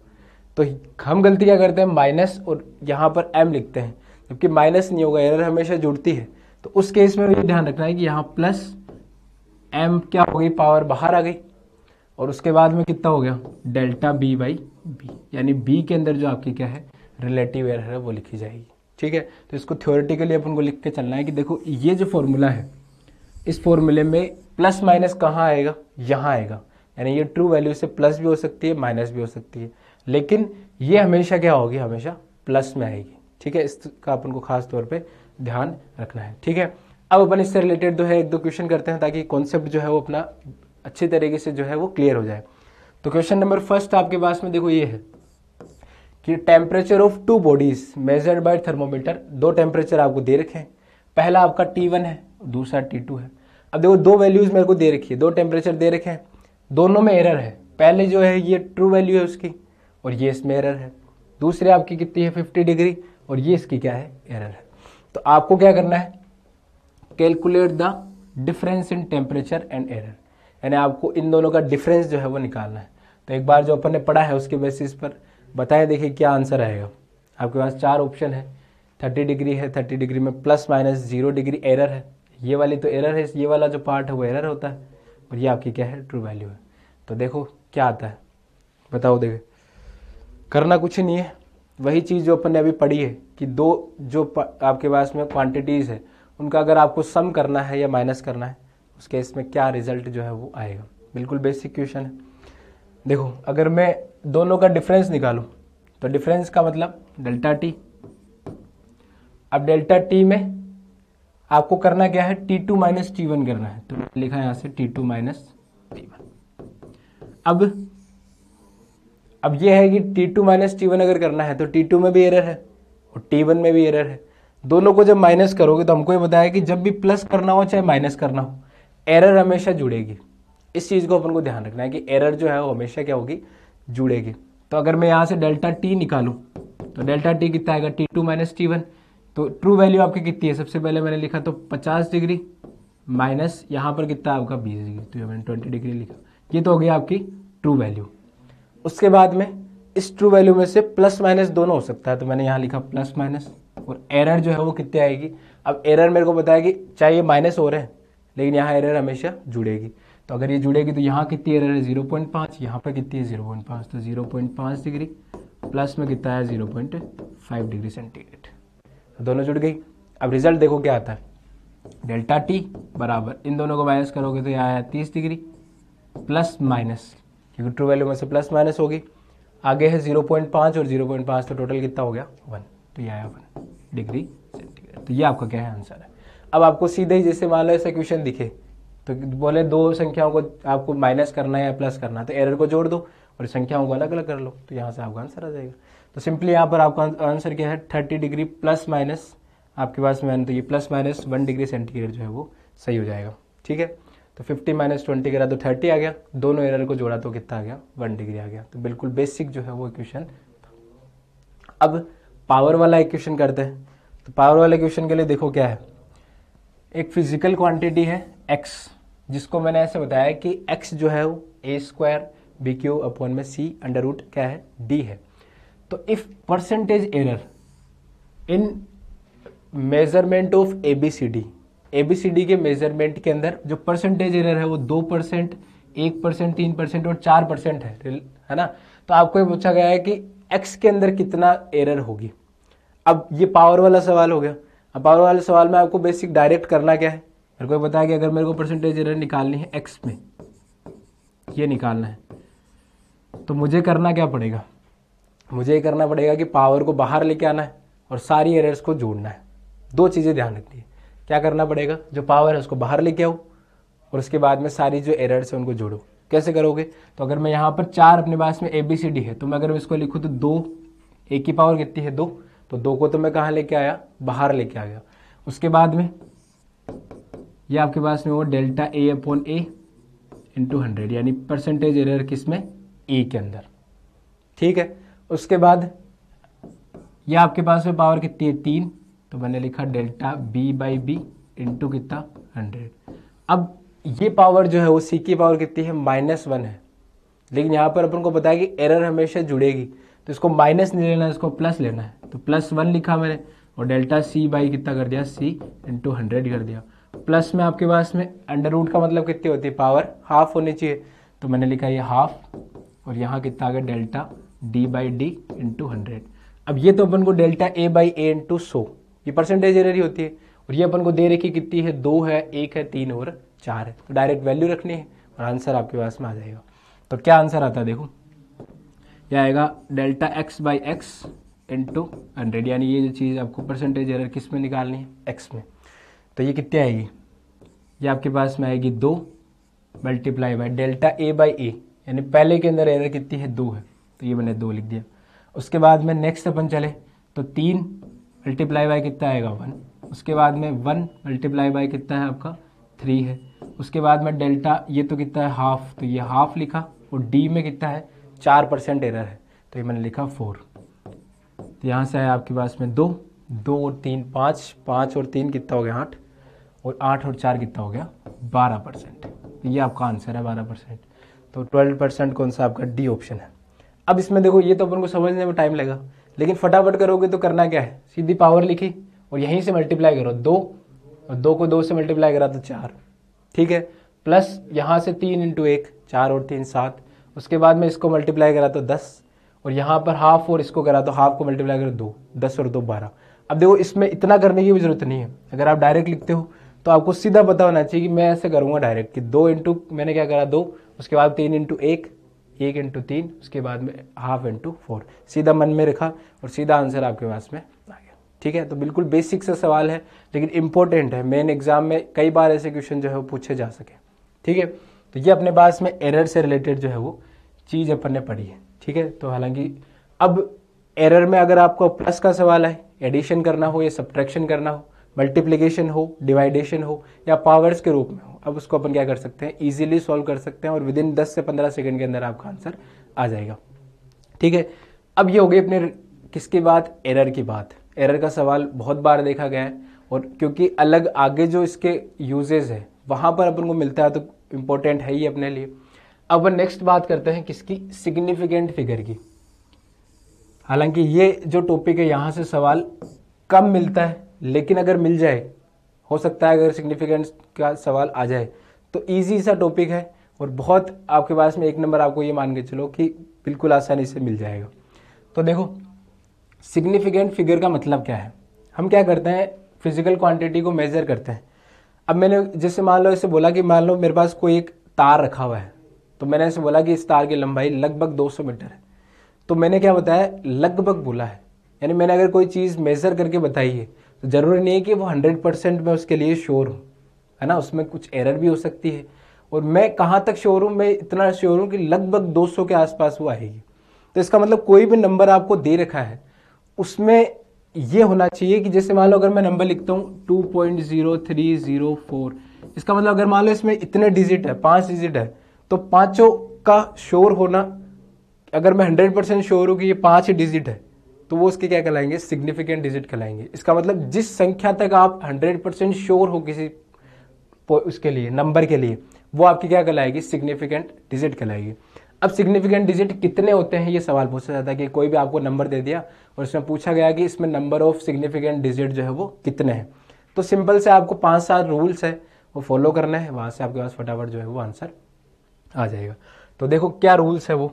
तो हम गलती क्या करते हैं माइनस और यहाँ पर एम लिखते हैं जबकि माइनस नहीं होगा एरर हमेशा जुड़ती है तो उस केस में भी ध्यान रखना है कि यहाँ प्लस एम क्या हो गई पावर बाहर आ गई और उसके बाद में कितना हो गया डेल्टा बी बाई बी यानी बी के अंदर जो आपकी क्या है रिलेटिव एरर है वो लिखी जाएगी ठीक है तो इसको थ्योरेटिकली अपन को लिख के चलना है कि देखो ये जो फॉर्मूला है इस फॉर्मूले में प्लस माइनस कहाँ आएगा यहाँ आएगा यानी ये ट्रू वैल्यू से प्लस भी हो सकती है माइनस भी हो सकती है लेकिन ये हमेशा क्या होगी हमेशा प्लस में आएगी ठीक है इसका अपन को खास तौर पे ध्यान रखना है ठीक है अब अपन इससे रिलेटेड जो है एक दो क्वेश्चन करते हैं ताकि कॉन्सेप्ट जो है वो अपना अच्छे तरीके से जो है वो क्लियर हो जाए तो क्वेश्चन नंबर फर्स्ट आपके पास में देखो ये है कि temperature of two bodies measured by thermometer दो टेम्परेचर आपको दे रखे हैं पहला आपका टी वन है दूसरा टी टू है अब देखो दो वैल्यूज़ मेरे को दे रखी है दो टेम्परेचर दे रखे हैं दोनों में एरर है पहले जो है ये ट्रू वैल्यू है उसकी और ये इसमें एरर है दूसरे आपकी कितनी है फिफ्टी डिग्री और ये इसकी क्या है एरर है तो आपको क्या करना है calculate the difference in temperature and error यानी आपको इन दोनों का डिफरेंस जो है वो निकालना है तो एक बार जो अपन ने पढ़ा है उसके बेसिस पर बताएं देखिए क्या आंसर आएगा आपके पास चार ऑप्शन है थर्टी डिग्री है थर्टी डिग्री में plus minus zero degree error है ये वाली तो एरर है ये वाला जो पार्ट है वो एरर होता है और ये आपकी क्या है ट्रू वैल्यू है तो देखो क्या आता है बताओ देखिए करना कुछ नहीं है वही चीज़ जो अपन ने अभी पढ़ी है कि दो जो आपके पास में क्वांटिटीज़ है उनका अगर आपको सम करना है या माइनस करना है उस केस में क्या रिजल्ट जो है वो आएगा बिल्कुल बेसिक क्वेश्चन है देखो अगर मैं दोनों का डिफरेंस निकालूं तो डिफरेंस का मतलब डेल्टा टी अब डेल्टा टी में आपको करना क्या है T two minus T one करना है तो लिखा यहां से T two minus T one अब अब ये है कि T two minus T one अगर करना है तो टी टू में भी एरर है और टी वन में भी एरर है दोनों को जब माइनस करोगे तो हमको ये बताया कि जब भी प्लस करना हो चाहे माइनस करना हो एरर हमेशा जुड़ेगी इस चीज़ को अपन को ध्यान रखना है कि एरर जो है वो हमेशा क्या होगी जुड़ेगी तो अगर मैं यहाँ से डेल्टा टी निकालूँ तो डेल्टा टी कितना आएगा T two minus T one तो ट्रू वैल्यू आपकी कितनी है सबसे पहले मैंने लिखा तो पचास डिग्री माइनस यहाँ पर कितना आपका बीस डिग्री तो ये मैंने ट्वेंटी डिग्री लिखा ये तो हो गया आपकी ट्रू वैल्यू उसके बाद में इस ट्रू वैल्यू में से प्लस माइनस दोनों हो सकता है तो मैंने यहाँ लिखा प्लस माइनस और एरर जो है वो कितनी आएगी अब एरर मेरे को बताया कि चाहे ये माइनस हो रहे हैं लेकिन यहाँ एरर हमेशा जुड़ेगी तो अगर ये जुड़ेगी तो यहाँ कितनी एरर है जीरो पॉइंट पाँच यहाँ पर कितनी है जीरो पॉइंट पाँच तो जीरो पॉइंट पाँच डिग्री प्लस में कितना है zero point five degree centigrade तो दोनों जुड़ गई अब रिजल्ट देखो क्या आता है डेल्टा टी बराबर इन दोनों को माइनस करोगे तो यहाँ आया तीस डिग्री प्लस माइनस क्योंकि ट्रू वैल्यू में से प्लस माइनस होगी आगे है जीरो पॉइंट पाँच और जीरो पॉइंट पाँच तो टोटल कितना हो गया वन तो ये आया वन डिग्री सेंटीग्रेड तो ये आपका क्या है आंसर है अब आपको सीधे ही जैसे मान लो ऐसा क्वेश्चन दिखे तो बोले दो संख्याओं को आपको माइनस करना है या प्लस करना है तो एरर को जोड़ दो और संख्याओं को अलग अलग कर लो तो यहाँ से आपका आंसर आ जाएगा तो सिंपली यहाँ पर आपका आंसर क्या है थर्टी डिग्री प्लस माइनस आपके पास मैंने तो ये plus minus one degree centigrade जो है वो सही हो जाएगा ठीक है तो फिफ्टी माइनस ट्वेंटी करा तो थर्टी आ गया दोनों एरर को जोड़ा तो कितना आ गया वन डिग्री आ गया तो बिल्कुल बेसिक जो है वो इक्वेशन अब पावर वाला इक्वेशन करते हैं तो पावर वाला इक्वेशन के लिए देखो क्या है एक फिजिकल क्वांटिटी है एक्स जिसको मैंने ऐसे बताया कि एक्स जो है वो a square b q upon में सी अंडर रूट क्या है डी है तो if percentage error in measurement of a b c d a b c d के मेजरमेंट के अंदर जो परसेंटेज एरर है वो दो परसेंट एक परसेंट तीन परसेंट और चार परसेंट है है ना तो आपको ये पूछा गया है कि एक्स के अंदर कितना एरर होगी अब ये पावर वाला सवाल हो गया अब पावर वाले सवाल में आपको बेसिक डायरेक्ट करना क्या है मेरे को बताया कि अगर मेरे को परसेंटेज एरर निकालनी है एक्स में ये निकालना है तो मुझे करना क्या पड़ेगा मुझे ये करना पड़ेगा कि पावर को बाहर लेके आना है और सारी एरर्स को जोड़ना है दो चीज़ें ध्यान रखनी है क्या करना पड़ेगा जो पावर है उसको बाहर लेके आओ और उसके बाद में सारी जो एरर्स हैं उनको जोड़ो कैसे करोगे तो अगर मैं यहाँ पर चार अपने पास में ए बी सी डी है तो मैं अगर मैं इसको लिखूँ तो दो ए की पावर कितनी है दो तो दो को तो मैं कहाँ लेके आया बाहर लेके आ गया उसके बाद में ये आपके पास में वो delta a upon a into hundred यानी परसेंटेज एरर किस में ए के अंदर ठीक है उसके बाद ये आपके पास में पावर कितनी है तीन तो मैंने लिखा delta b by b into कितना हंड्रेड अब ये पावर जो है वो सी की पावर कितनी है माइनस वन है लेकिन यहाँ पर अपन को बताया कि एरर हमेशा जुड़ेगी तो इसको माइनस नहीं लेना है इसको प्लस लेना है तो प्लस वन लिखा मैंने और डेल्टा सी बाई कितना कर दिया सी इंटू हंड्रेड कर दिया प्लस में आपके पास में अंडर रूट का मतलब कितनी होती है पावर हाफ होनी चाहिए तो मैंने लिखा ये हाफ और यहाँ कितना आ गया delta d by d into hundred अब ये तो अपन को delta a by a into सो ये परसेंटेज एरर ही होती है और ये अपन को दे रखी कितनी है दो है एक है तीन और चार है तो डायरेक्ट वैल्यू रखनी है और आंसर आपके पास में आ जाएगा तो क्या आंसर आता है देखो क्या आएगा delta x by x into hundred यानी ये जो चीज़ आपको परसेंटेज एरर किस में निकालनी है एक्स में तो ये कितनी आएगी ये आपके पास में आएगी दो multiply by delta a by a यानी पहले के अंदर एरर कितनी है दो है तो ये मैंने दो लिख दिया उसके बाद में नेक्स्ट अपन चले तो तीन मल्टीप्लाई बाई कितना आएगा वन उसके बाद में वन मल्टीप्लाई बाई कितना है आपका थ्री है उसके बाद में डेल्टा ये तो कितना है हाफ तो ये हाफ लिखा और डी में कितना है चार परसेंट एरर है तो ये मैंने लिखा फोर तो यहाँ से आया आपके पास में दो दो और तीन पाँच पाँच और तीन कितना हो गया आठ और आठ और चार कितना हो गया बारह परसेंट तो ये आपका आंसर है बारह परसेंट तो ट्वेल्व परसेंट कौन सा आपका डी ऑप्शन है अब इसमें देखो ये तो अपन को समझने में टाइम लगेगा लेकिन फटाफट करोगे तो करना क्या है सीधी पावर लिखी और यहीं से मल्टीप्लाई करो दो और दो को दो से मल्टीप्लाई करा तो चार ठीक है प्लस यहाँ से तीन इंटू एक चार और तीन सात उसके बाद में इसको मल्टीप्लाई करा तो दस और यहाँ पर हाफ और इसको करा तो हाफ को मल्टीप्लाई करो दो दस और दो बारह अब देखो इसमें इतना करने की भी ज़रूरत नहीं है अगर आप डायरेक्ट लिखते हो तो आपको सीधा पता होना चाहिए कि मैं ऐसे करूँगा डायरेक्ट कि दो इंटू मैंने क्या करा दो उसके बाद तीन इंटू एक एक इंटू तीन उसके बाद में हाफ इंटू फोर सीधा मन में रखा और सीधा आंसर आपके पास में आ गया ठीक है तो बिल्कुल बेसिक सा सवाल है लेकिन इंपॉर्टेंट है मेन एग्जाम में कई बार ऐसे क्वेश्चन जो है वो पूछे जा सके ठीक है तो ये अपने पास में एरर से रिलेटेड जो है वो चीज़ अपन ने पढ़ी है ठीक है तो हालांकि अब एरर में अगर आपको प्लस का सवाल है एडिशन करना हो या सब्ट्रैक्शन करना हो मल्टीप्लीकेशन हो डिवाइडेशन हो या पावर्स के रूप में हो अब उसको अपन क्या कर सकते हैं इजीली सॉल्व कर सकते हैं और विद इन दस से पंद्रह सेकंड के अंदर आपका आंसर आ जाएगा ठीक है अब ये हो गई अपने किसकी बात एरर की बात एरर का सवाल बहुत बार देखा गया है और क्योंकि अलग आगे जो इसके यूजेज है वहाँ पर अपन को मिलता है तो इम्पोर्टेंट है ही अपने लिए अब वह नेक्स्ट बात करते हैं किसकी सिग्निफिकेंट फिगर की हालांकि ये जो टॉपिक है यहाँ से सवाल कम मिलता है लेकिन अगर मिल जाए हो सकता है अगर सिग्निफिकेंट का सवाल आ जाए तो ईजी सा टॉपिक है और बहुत आपके पास में एक नंबर आपको ये मान के चलो कि बिल्कुल आसानी से मिल जाएगा तो देखो सिग्निफिकेंट फिगर का मतलब क्या है हम क्या करते हैं फिजिकल क्वांटिटी को मेज़र करते हैं अब मैंने जैसे मान लो इसे बोला कि मान लो मेरे पास कोई एक तार रखा हुआ है तो मैंने ऐसे बोला कि इस तार की लंबाई लगभग 200 मीटर है तो मैंने क्या बताया लगभग बोला है यानी मैंने अगर कोई चीज़ मेज़र करके बताई है तो ज़रूरी नहीं है कि वो हंड्रेड परसेंट मैं उसके लिए श्योर हूँ है ना उसमें कुछ एरर भी हो सकती है और मैं कहाँ तक श्योर हूँ मैं इतना श्योर हूँ कि लगभग 200 के आसपास वो आएगी तो इसका मतलब कोई भी नंबर आपको दे रखा है उसमें ये होना चाहिए कि जैसे मान लो अगर मैं नंबर लिखता हूँ two point zero three zero four इसका मतलब अगर मान लो इसमें इतने डिजिट है पाँच डिजिट है तो पाँचों का श्योर होना अगर मैं हंड्रेड परसेंट श्योर हूँ कि ये पाँच डिजिट है तो वो उसके क्या कहलाएंगे सिग्निफिकेंट डिजिट कहलाएंगे इसका मतलब जिस संख्या तक आप हंड्रेड परसेंट श्योर हो किसी उसके लिए नंबर के लिए वो आपकी क्या कहलाएगी सिग्निफिकेंट डिजिट कहलाएगी अब सिग्निफिकेंट डिजिट कितने होते हैं ये सवाल पूछा जाता है कि कोई भी आपको नंबर दे दिया और इसमें पूछा गया कि इसमें नंबर ऑफ सिग्निफिकेंट डिजिट जो है वो कितने हैं तो सिंपल से आपको पाँच सात रूल्स है वो फॉलो करना है वहाँ से आपके पास फटाफट जो है वो आंसर आ जाएगा तो देखो क्या रूल्स है वो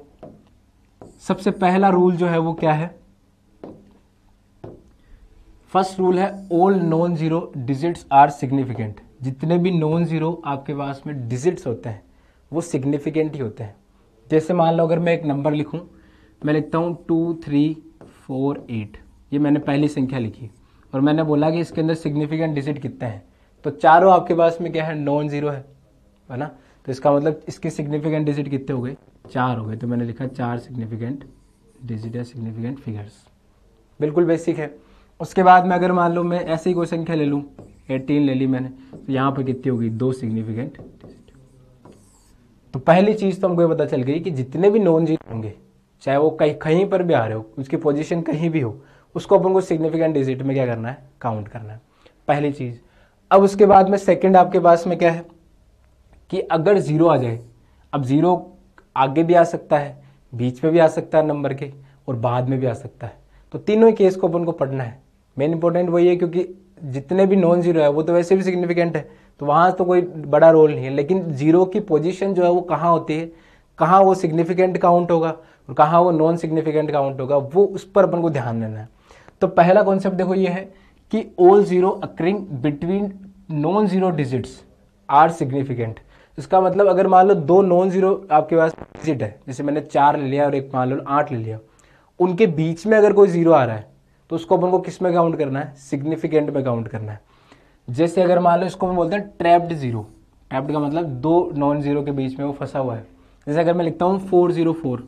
सबसे पहला रूल जो है वो क्या है फर्स्ट रूल है all non zero digits are significant जितने भी नॉन जीरो आपके पास में डिजिट्स होते हैं वो सिग्निफिकेंट ही होते हैं जैसे मान लो अगर मैं एक नंबर लिखूँ मैं लिखता हूँ टू थ्री फोर एट ये मैंने पहली संख्या लिखी और मैंने बोला कि इसके अंदर सिग्निफिकेंट डिजिट कितने हैं तो चारों आपके पास में क्या है नॉन ज़ीरो है है ना तो इसका मतलब इसके सिग्निफिकेंट डिजिट कितने हो गए चार हो गए तो मैंने लिखा चार सिग्निफिकेंट डिजिट या सिग्निफिकेंट फिगर्स बिल्कुल बेसिक है उसके बाद में अगर मान लो मैं ऐसी कोई संख्या ले लूँ एटीन ले ली मैंने तो यहाँ पर कितनी होगी दो सिग्निफिकेंट तो पहली चीज़ तो हमको ये पता चल गई कि जितने भी नॉन जीरो होंगे चाहे वो कहीं कहीं पर भी आ रहे हो उसकी पोजिशन कहीं भी हो उसको अपन को सिग्निफिकेंट डिजिट में क्या करना है काउंट करना है पहली चीज़ अब उसके बाद में सेकेंड आपके पास में क्या है कि अगर ज़ीरो आ जाए अब ज़ीरो आगे भी आ सकता है बीच में भी आ सकता है नंबर के और बाद में भी आ सकता है तो तीनों ही केस को अपन को पढ़ना है मेन इंपॉर्टेंट वही है क्योंकि जितने भी नॉन ज़ीरो है वो तो वैसे भी सिग्निफिकेंट है तो वहाँ तो कोई बड़ा रोल नहीं है लेकिन जीरो की पोजीशन जो है वो कहाँ होती है कहाँ वो सिग्निफिकेंट काउंट होगा और कहाँ वो नॉन सिग्निफिकेंट काउंट होगा वो उस पर अपन को ध्यान देना है तो पहला कॉन्सेप्ट देखो ये है कि all zero occurring between non zero digits are significant इसका मतलब अगर मान लो दो नॉन जीरो आपके पास डिजिट है जैसे मैंने चार ले लिया और एक मान लो आठ ले लिया उनके बीच में अगर कोई जीरो आ रहा है तो उसको अपन को किस में काउंट करना है सिग्निफिकेंट में काउंट करना है जैसे अगर मान लो इसको हम बोलते हैं ट्रैप्ड जीरो ट्रैप्ड का मतलब दो नॉन जीरो के बीच में वो फंसा हुआ है जैसे अगर मैं लिखता हूँ फोर जीरो फोर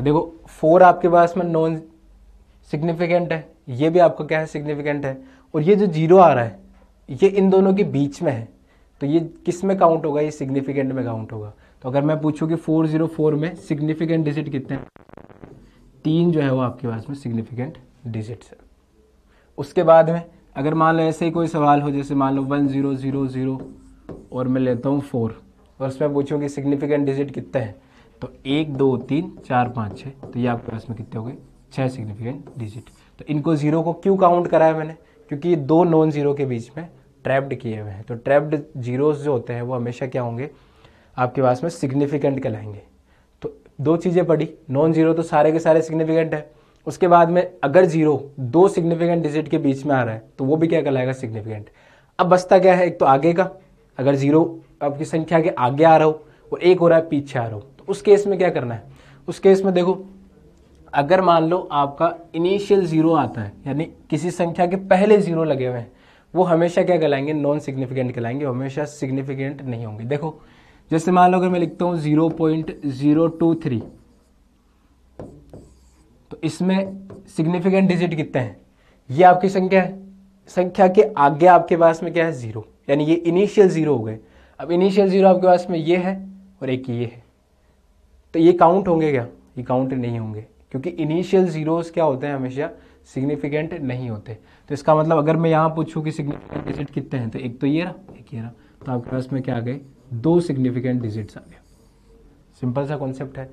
देखो फोर आपके पास में नॉन सिग्निफिकेंट है ये भी आपको क्या है सिग्निफिकेंट है और ये जो जीरो आ रहा है ये इन दोनों के बीच में है तो ये किस में काउंट होगा ये सिग्निफिकेंट में काउंट होगा तो अगर मैं पूछूँ कि फोर जीरो फोर में सिग्निफिकेंट डिजिट कितने तीन जो है वो आपके पास में सिग्निफिकेंट डिजिट्स है उसके बाद में अगर मान लो ऐसे ही कोई सवाल हो जैसे मान लो वन ज़ीरो ज़ीरो ज़ीरो और मैं लेता हूँ फोर और उसमें पूछो कि सिग्निफिकेंट डिजिट कितना है तो एक दो तीन चार पाँच छः तो ये आपके पास में कितने हो गए छः सिग्निफिकेंट डिजिट तो इनको ज़ीरो को क्यों काउंट कराया मैंने क्योंकि ये दो नॉन ज़ीरो के बीच में ट्रैप्ड किए हुए हैं तो ट्रैप्ड जीरोज़ जो होते हैं वो हमेशा क्या होंगे आपके पास में सिग्निफिकेंट कहलाएंगे तो दो चीज़ें पड़ी नॉन ज़ीरो तो सारे के सारे सिग्निफिकेंट है उसके बाद में अगर जीरो दो सिग्निफिकेंट डिजिट के बीच में आ रहा है तो वो भी क्या कहलाएगा सिग्निफिकेंट अब बसता क्या है एक तो आगे का अगर जीरो आपकी संख्या के आगे आ रहा हो और एक हो रहा है पीछे आ रहा हो तो उस केस में क्या करना है उस केस में देखो अगर मान लो आपका इनिशियल ज़ीरो आता है यानी किसी संख्या के पहले ज़ीरो लगे हुए हैं वो हमेशा क्या कहलाएंगे नॉन सिग्निफिकेंट कहलाएंगे हमेशा सिग्निफिकेंट नहीं होंगे देखो जैसे मान लो अगर मैं लिखता हूँ zero point zero two three तो इसमें सिग्निफिकेंट डिजिट कितने हैं ये आपकी संख्या है संख्या के आगे आपके पास में क्या है ज़ीरो यानी ये इनिशियल ज़ीरो हो गए अब इनिशियल ज़ीरो आपके पास में ये है और एक ये है तो ये काउंट होंगे क्या ये काउंट नहीं होंगे क्योंकि इनिशियल जीरोस क्या होते हैं हमेशा सिग्निफिकेंट नहीं होते तो इसका मतलब अगर मैं यहाँ पूछूँ कि सिग्निफिकेंट डिजिट कितने हैं तो एक तो ये रहा एक ये रहा तो आपके पास में क्या आ गए दो सिग्निफिकेंट डिजिट्स आ गए सिंपल सा कॉन्सेप्ट है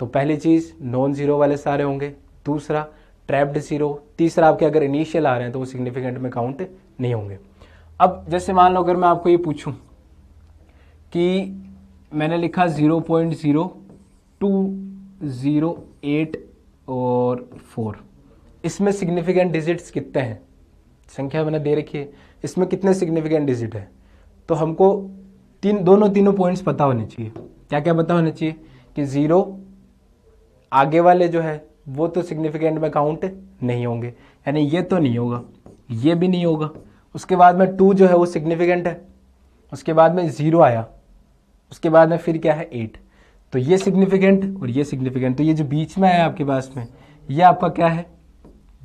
तो पहली चीज़ नॉन ज़ीरो वाले सारे होंगे दूसरा ट्रैप्ड जीरो तीसरा आपके अगर इनिशियल आ रहे हैं तो वो सिग्निफिकेंट में काउंट नहीं होंगे अब जैसे मान लो अगर मैं आपको ये पूछूं कि मैंने लिखा zero point zero two zero eight और फोर इसमें सिग्निफिकेंट डिजिट्स कितने हैं संख्या मैंने दे रखी है इसमें कितने सिग्निफिकेंट डिजिट हैं तो हमको तीन दोनों तीनों पॉइंट्स पता होने चाहिए क्या क्या पता होने चाहिए कि ज़ीरो आगे वाले जो है वो तो सिग्निफिकेंट में काउंट नहीं होंगे यानी ये तो नहीं होगा ये भी नहीं होगा उसके बाद में टू जो है वो सिग्निफिकेंट है उसके बाद में ज़ीरो आया उसके बाद में फिर क्या है एट तो ये सिग्निफिकेंट और ये सिग्निफिकेंट तो ये जो बीच में आया आपके पास में ये आपका क्या है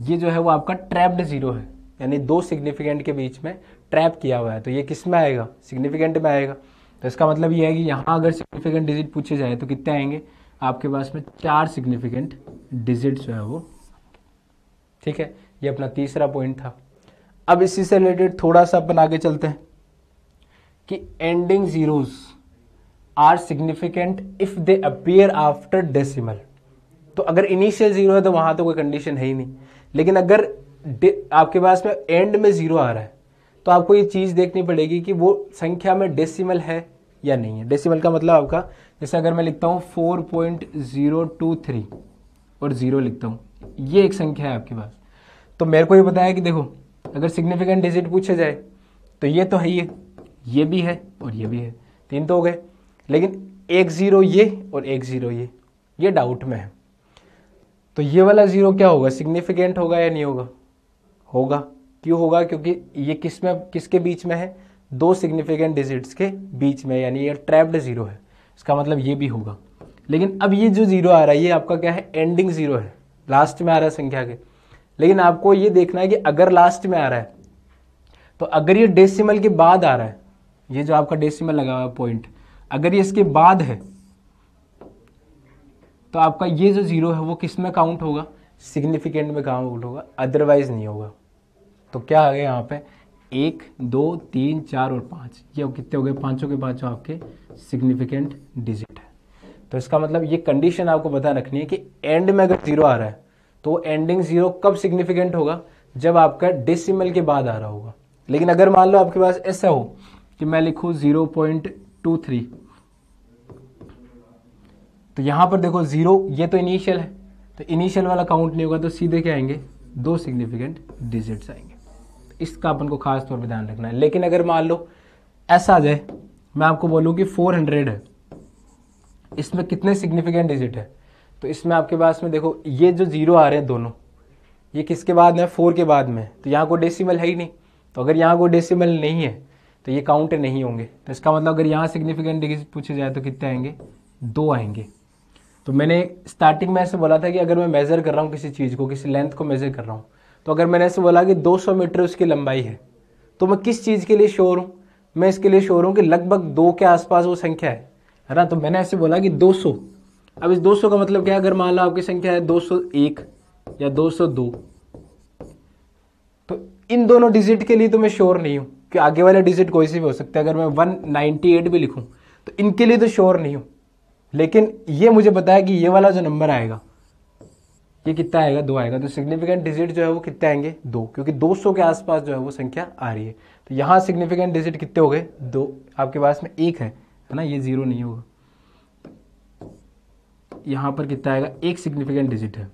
ये जो है वो आपका ट्रैप्ड ज़ीरो है यानी दो सिग्निफिकेंट के बीच में ट्रैप किया हुआ है तो ये किस में आएगा सिग्निफिकेंट में आएगा तो इसका मतलब ये है कि यहाँ अगर सिग्निफिकेंट डिजिट पूछे जाए तो कितने आएंगे आपके पास में चार सिग्निफिकेंट डिजिट जो है वो ठीक है ये अपना तीसरा पॉइंट था अब इसी से रिलेटेड थोड़ा सा अपन आगे चलते हैं कि ending zeros are significant if they appear after decimal तो अगर इनिशियल जीरो है तो वहां तो कोई कंडीशन है ही नहीं लेकिन अगर आपके पास में एंड में जीरो आ रहा है तो आपको ये चीज़ देखनी पड़ेगी कि वो संख्या में डेसिमल है या नहीं है डेसिमल का मतलब आपका जैसे अगर मैं लिखता हूँ four point zero two three और ज़ीरो लिखता हूँ ये एक संख्या है आपके पास तो मेरे को ये बताया कि देखो अगर सिग्निफिकेंट डिजिट पूछा जाए तो ये तो है ये ये भी है और ये भी है तीन तो हो गए लेकिन एक ज़ीरो ये और एक ज़ीरो ये ये डाउट में है तो ये वाला ज़ीरो क्या होगा सिग्निफिकेंट होगा या नहीं होगा होगा क्यों होगा क्योंकि ये किस में किसके बीच में है दो सिग्निफिकेंट डिजिट्स के बीच में यानी ये ट्रैप्ड ज़ीरो है इसका मतलब ये भी होगा लेकिन अब ये जो जीरो आ रहा है ये आपका क्या है एंडिंग जीरो है लास्ट में आ रहा है संख्या के लेकिन आपको ये देखना है कि अगर लास्ट में आ रहा है तो अगर ये डेसिमल के बाद आ रहा है ये जो आपका डेसिमल लगा हुआ है पॉइंट अगर ये इसके बाद है तो आपका ये जो जीरो है वो किस में काउंट होगा सिग्निफिकेंट में काउंट होगा अदरवाइज नहीं होगा तो क्या आ गया यहाँ पे एक दो तीन चार और पाँच ये कितने हो गए पाँचों के पाँचों आपके सिग्निफिकेंट डिजिट है तो इसका मतलब ये कंडीशन आपको बता रखनी है कि एंड में अगर जीरो आ रहा है तो एंडिंग जीरो कब सिग्निफिकेंट होगा जब आपका डेसिमल के बाद आ रहा होगा लेकिन अगर मान लो आपके पास ऐसा हो कि मैं लिखूँ जीरो पॉइंट टू थ्री तो यहां पर देखो जीरो ये तो इनिशियल है तो इनिशियल वाला काउंट नहीं होगा तो सीधे क्या आएंगे दो सिग्निफिकेंट डिजिट्स आएंगे इसका अपन को खास तौर पर ध्यान रखना है लेकिन अगर मान लो ऐसा आ जाए मैं आपको बोलूँ कि फोर हंड्रेड है इसमें कितने सिग्निफिकेंट डिजिट है तो इसमें आपके पास में देखो ये जो जीरो आ रहे हैं दोनों ये किसके बाद में फोर के बाद में तो यहाँ को डेसिमल है ही नहीं तो अगर यहाँ को डेसिमल नहीं है तो ये काउंट नहीं होंगे तो इसका मतलब अगर यहाँ सिग्निफिकेंट डिजिट पूछे जाए तो कितने आएंगे दो आएंगे तो मैंने स्टार्टिंग में ऐसे बोला था कि अगर मैं मेज़र कर रहा हूँ किसी चीज़ को किसी लेंथ को मेज़र कर रहा हूँ तो अगर मैंने ऐसे बोला कि 200 मीटर उसकी लंबाई है तो मैं किस चीज़ के लिए शोर हूँ मैं इसके लिए शोर हूँ कि लगभग दो के आसपास वो संख्या है है ना तो मैंने ऐसे बोला कि 200 अब इस 200 का मतलब क्या है अगर मान लो आपकी संख्या है 201 या 202 तो इन दोनों डिजिट के लिए तो मैं श्योर नहीं हूँ कि आगे वाला डिजिट कोई से भी हो सकता है अगर मैं वन भी लिखूँ तो इनके लिए तो श्योर नहीं हूँ लेकिन ये मुझे पता है कि ये वाला जो नंबर आएगा ये कितना आएगा दो आएगा तो सिग्निफिकेंट डिजिट जो है वो कितने आएंगे दो क्योंकि 200 के आसपास जो है वो संख्या आ रही है तो यहाँ सिग्निफिकेंट डिजिट कितने हो गए दो आपके पास में एक है है ना ये जीरो नहीं होगा यहाँ पर कितना आएगा एक सिग्निफिकेंट डिजिट है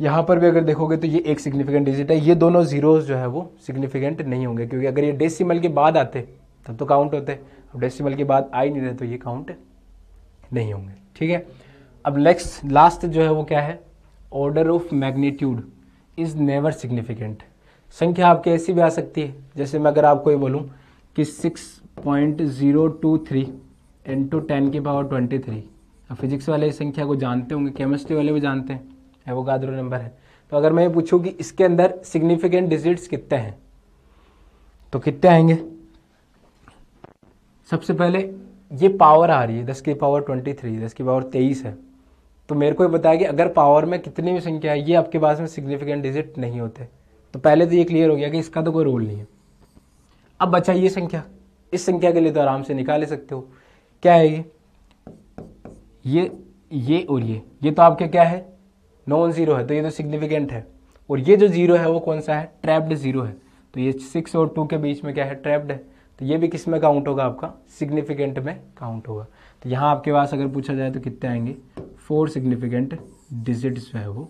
यहाँ पर भी अगर देखोगे तो ये एक सिग्निफिकेंट डिजिट है ये दोनों जीरो जो है वो सिग्निफिकेंट नहीं होंगे क्योंकि अगर ये डेसीमल के बाद आते तब तो काउंट होते अब डेसीमल के बाद आ ही नहीं रहे तो ये काउंट नहीं होंगे ठीक है अब नेक्स्ट लास्ट जो है वो क्या है order of magnitude is never significant संख्या आपकी ऐसी भी आ सकती है जैसे मैं अगर आपको ये बोलूँ कि six point zero two three into ten की पावर ट्वेंटी थ्री अब फिजिक्स वाले इस संख्या को जानते होंगे केमिस्ट्री वाले भी जानते हैं है वो गादरो नंबर है तो अगर मैं ये पूछूँ कि इसके अंदर सिग्निफिकेंट डिजिट्स कितने हैं तो कितने आएंगे सबसे पहले ये पावर आ रही है दस की पावर ट्वेंटी थ्री दस की पावर तेईस है तो मेरे को ये बताया कि अगर पावर में कितनी भी संख्या है ये आपके पास में सिग्निफिकेंट डिजिट नहीं होते तो पहले तो ये क्लियर हो गया कि इसका तो कोई रोल नहीं है अब बचा ये संख्या इस संख्या के लिए तो आराम से निकाल ले सकते हो क्या है ये ये ये और ये ये तो आपके क्या है नॉन ज़ीरो है तो ये तो सिग्निफिकेंट है और ये जो ज़ीरो है वो कौन सा है ट्रैप्ड ज़ीरो है तो ये सिक्स और टू के बीच में क्या है ट्रैप्ड है तो ये भी किस में काउंट होगा आपका सिग्निफिकेंट में काउंट होगा तो यहाँ आपके पास अगर पूछा जाए तो कितने आएंगे फोर सिग्निफिकेंट डिजिट्स जो है वो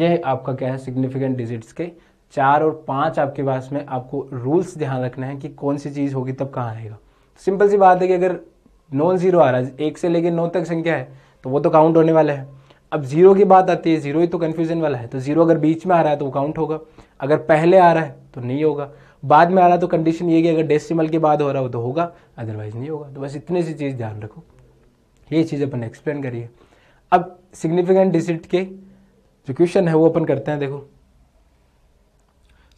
ये आपका क्या है सिग्निफिकेंट डिजिट्स के चार और पाँच आपके पास में आपको रूल्स ध्यान रखना है कि कौन सी चीज़ होगी तब कहाँ आएगा सिंपल सी बात है कि अगर नॉन ज़ीरो आ रहा है एक से लेकर नौ तक संख्या है तो वो तो काउंट होने वाला है अब जीरो की बात आती है जीरो ही तो कन्फ्यूजन वाला है तो जीरो अगर बीच में आ रहा है तो वो काउंट होगा अगर पहले आ रहा है तो नहीं होगा बाद में आ रहा है तो कंडीशन ये कि अगर डेसिमल के बाद हो रहा हो तो होगा अदरवाइज नहीं होगा तो बस इतनी सी चीज़ ध्यान रखो ये चीज़ अपन एक्सप्लेन करिए अब सिग्निफिकेंट डिजिट के जो क्वेश्चन है वो अपन करते हैं देखो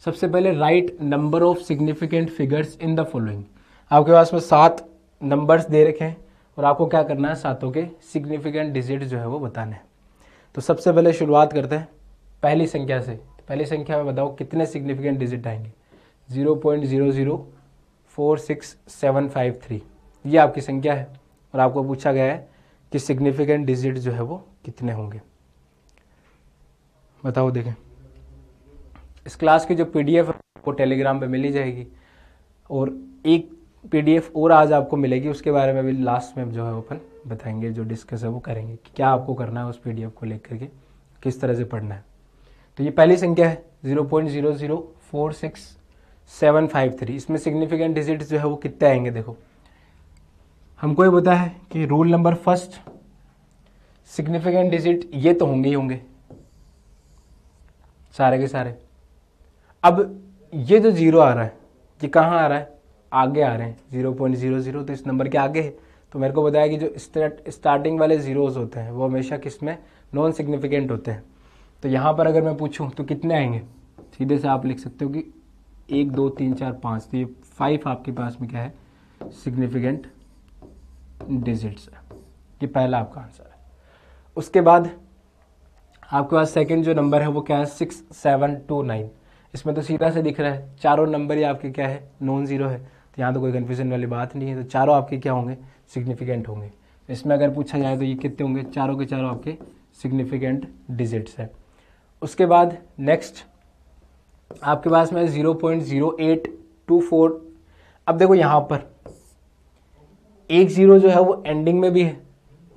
सबसे पहले right number of significant figures in the following आपके पास में सात नंबर्स दे रखे हैं और आपको क्या करना है सातों के सिग्निफिकेंट डिजिट जो है वो बताने हैं तो सबसे पहले शुरुआत करते हैं पहली संख्या से पहली संख्या में बताओ कितने सिग्निफिकेंट डिजिट आएंगे zero point zero zero four six seven five three ये आपकी संख्या है और आपको पूछा गया है कि सिग्निफिकेंट डिजिट जो है वो कितने होंगे बताओ देखें इस क्लास की जो पीडीएफ वो टेलीग्राम पे मिली जाएगी और एक पीडीएफ और आज आपको मिलेगी उसके बारे में भी लास्ट में जो है अपन बताएंगे जो डिस्कस है वो करेंगे कि क्या आपको करना है उस पीडीएफ को लेकर के किस तरह से पढ़ना है तो ये पहली संख्या है zero point zero zero four six seven five three इसमें सिग्निफिकेंट डिजिट जो है वो कितने आएंगे देखो हमको ये पता है कि rule number first significant digit ये तो होंगे ही होंगे सारे के सारे अब ये जो जीरो आ रहा है ये कहाँ आ रहा है आगे आ रहे हैं जीरो पॉइंट जीरो जीरो तो इस नंबर के आगे है तो मेरे को बताया कि जो स्टार्टिंग वाले ज़ीरोज़ होते हैं वो हमेशा किस में नॉन सिग्निफिकेंट होते हैं तो यहाँ पर अगर मैं पूछूँ तो कितने आएंगे सीधे से आप लिख सकते हो कि एक दो तीन चार पाँच तो ये फाइव आपके पास में क्या है सिग्निफिकेंट डिजिट्स है ये पहला आपका आंसर है उसके बाद आपके पास सेकंड जो नंबर है वो क्या है सिक्स सेवन टू नाइन इसमें तो सीधा से दिख रहा है चारों नंबर ही आपके क्या है नॉन ज़ीरो है तो यहाँ तो कोई कन्फ्यूजन वाली बात नहीं है तो चारों आपके क्या होंगे सिग्निफिकेंट होंगे इसमें अगर पूछा जाए तो ये कितने होंगे चारों के चारों आपके सिग्निफिकेंट डिजिट्स हैं उसके बाद नेक्स्ट आपके पास में zero point zero eight two four अब देखो यहाँ पर एक ज़ीरो जो है वो एंडिंग में भी है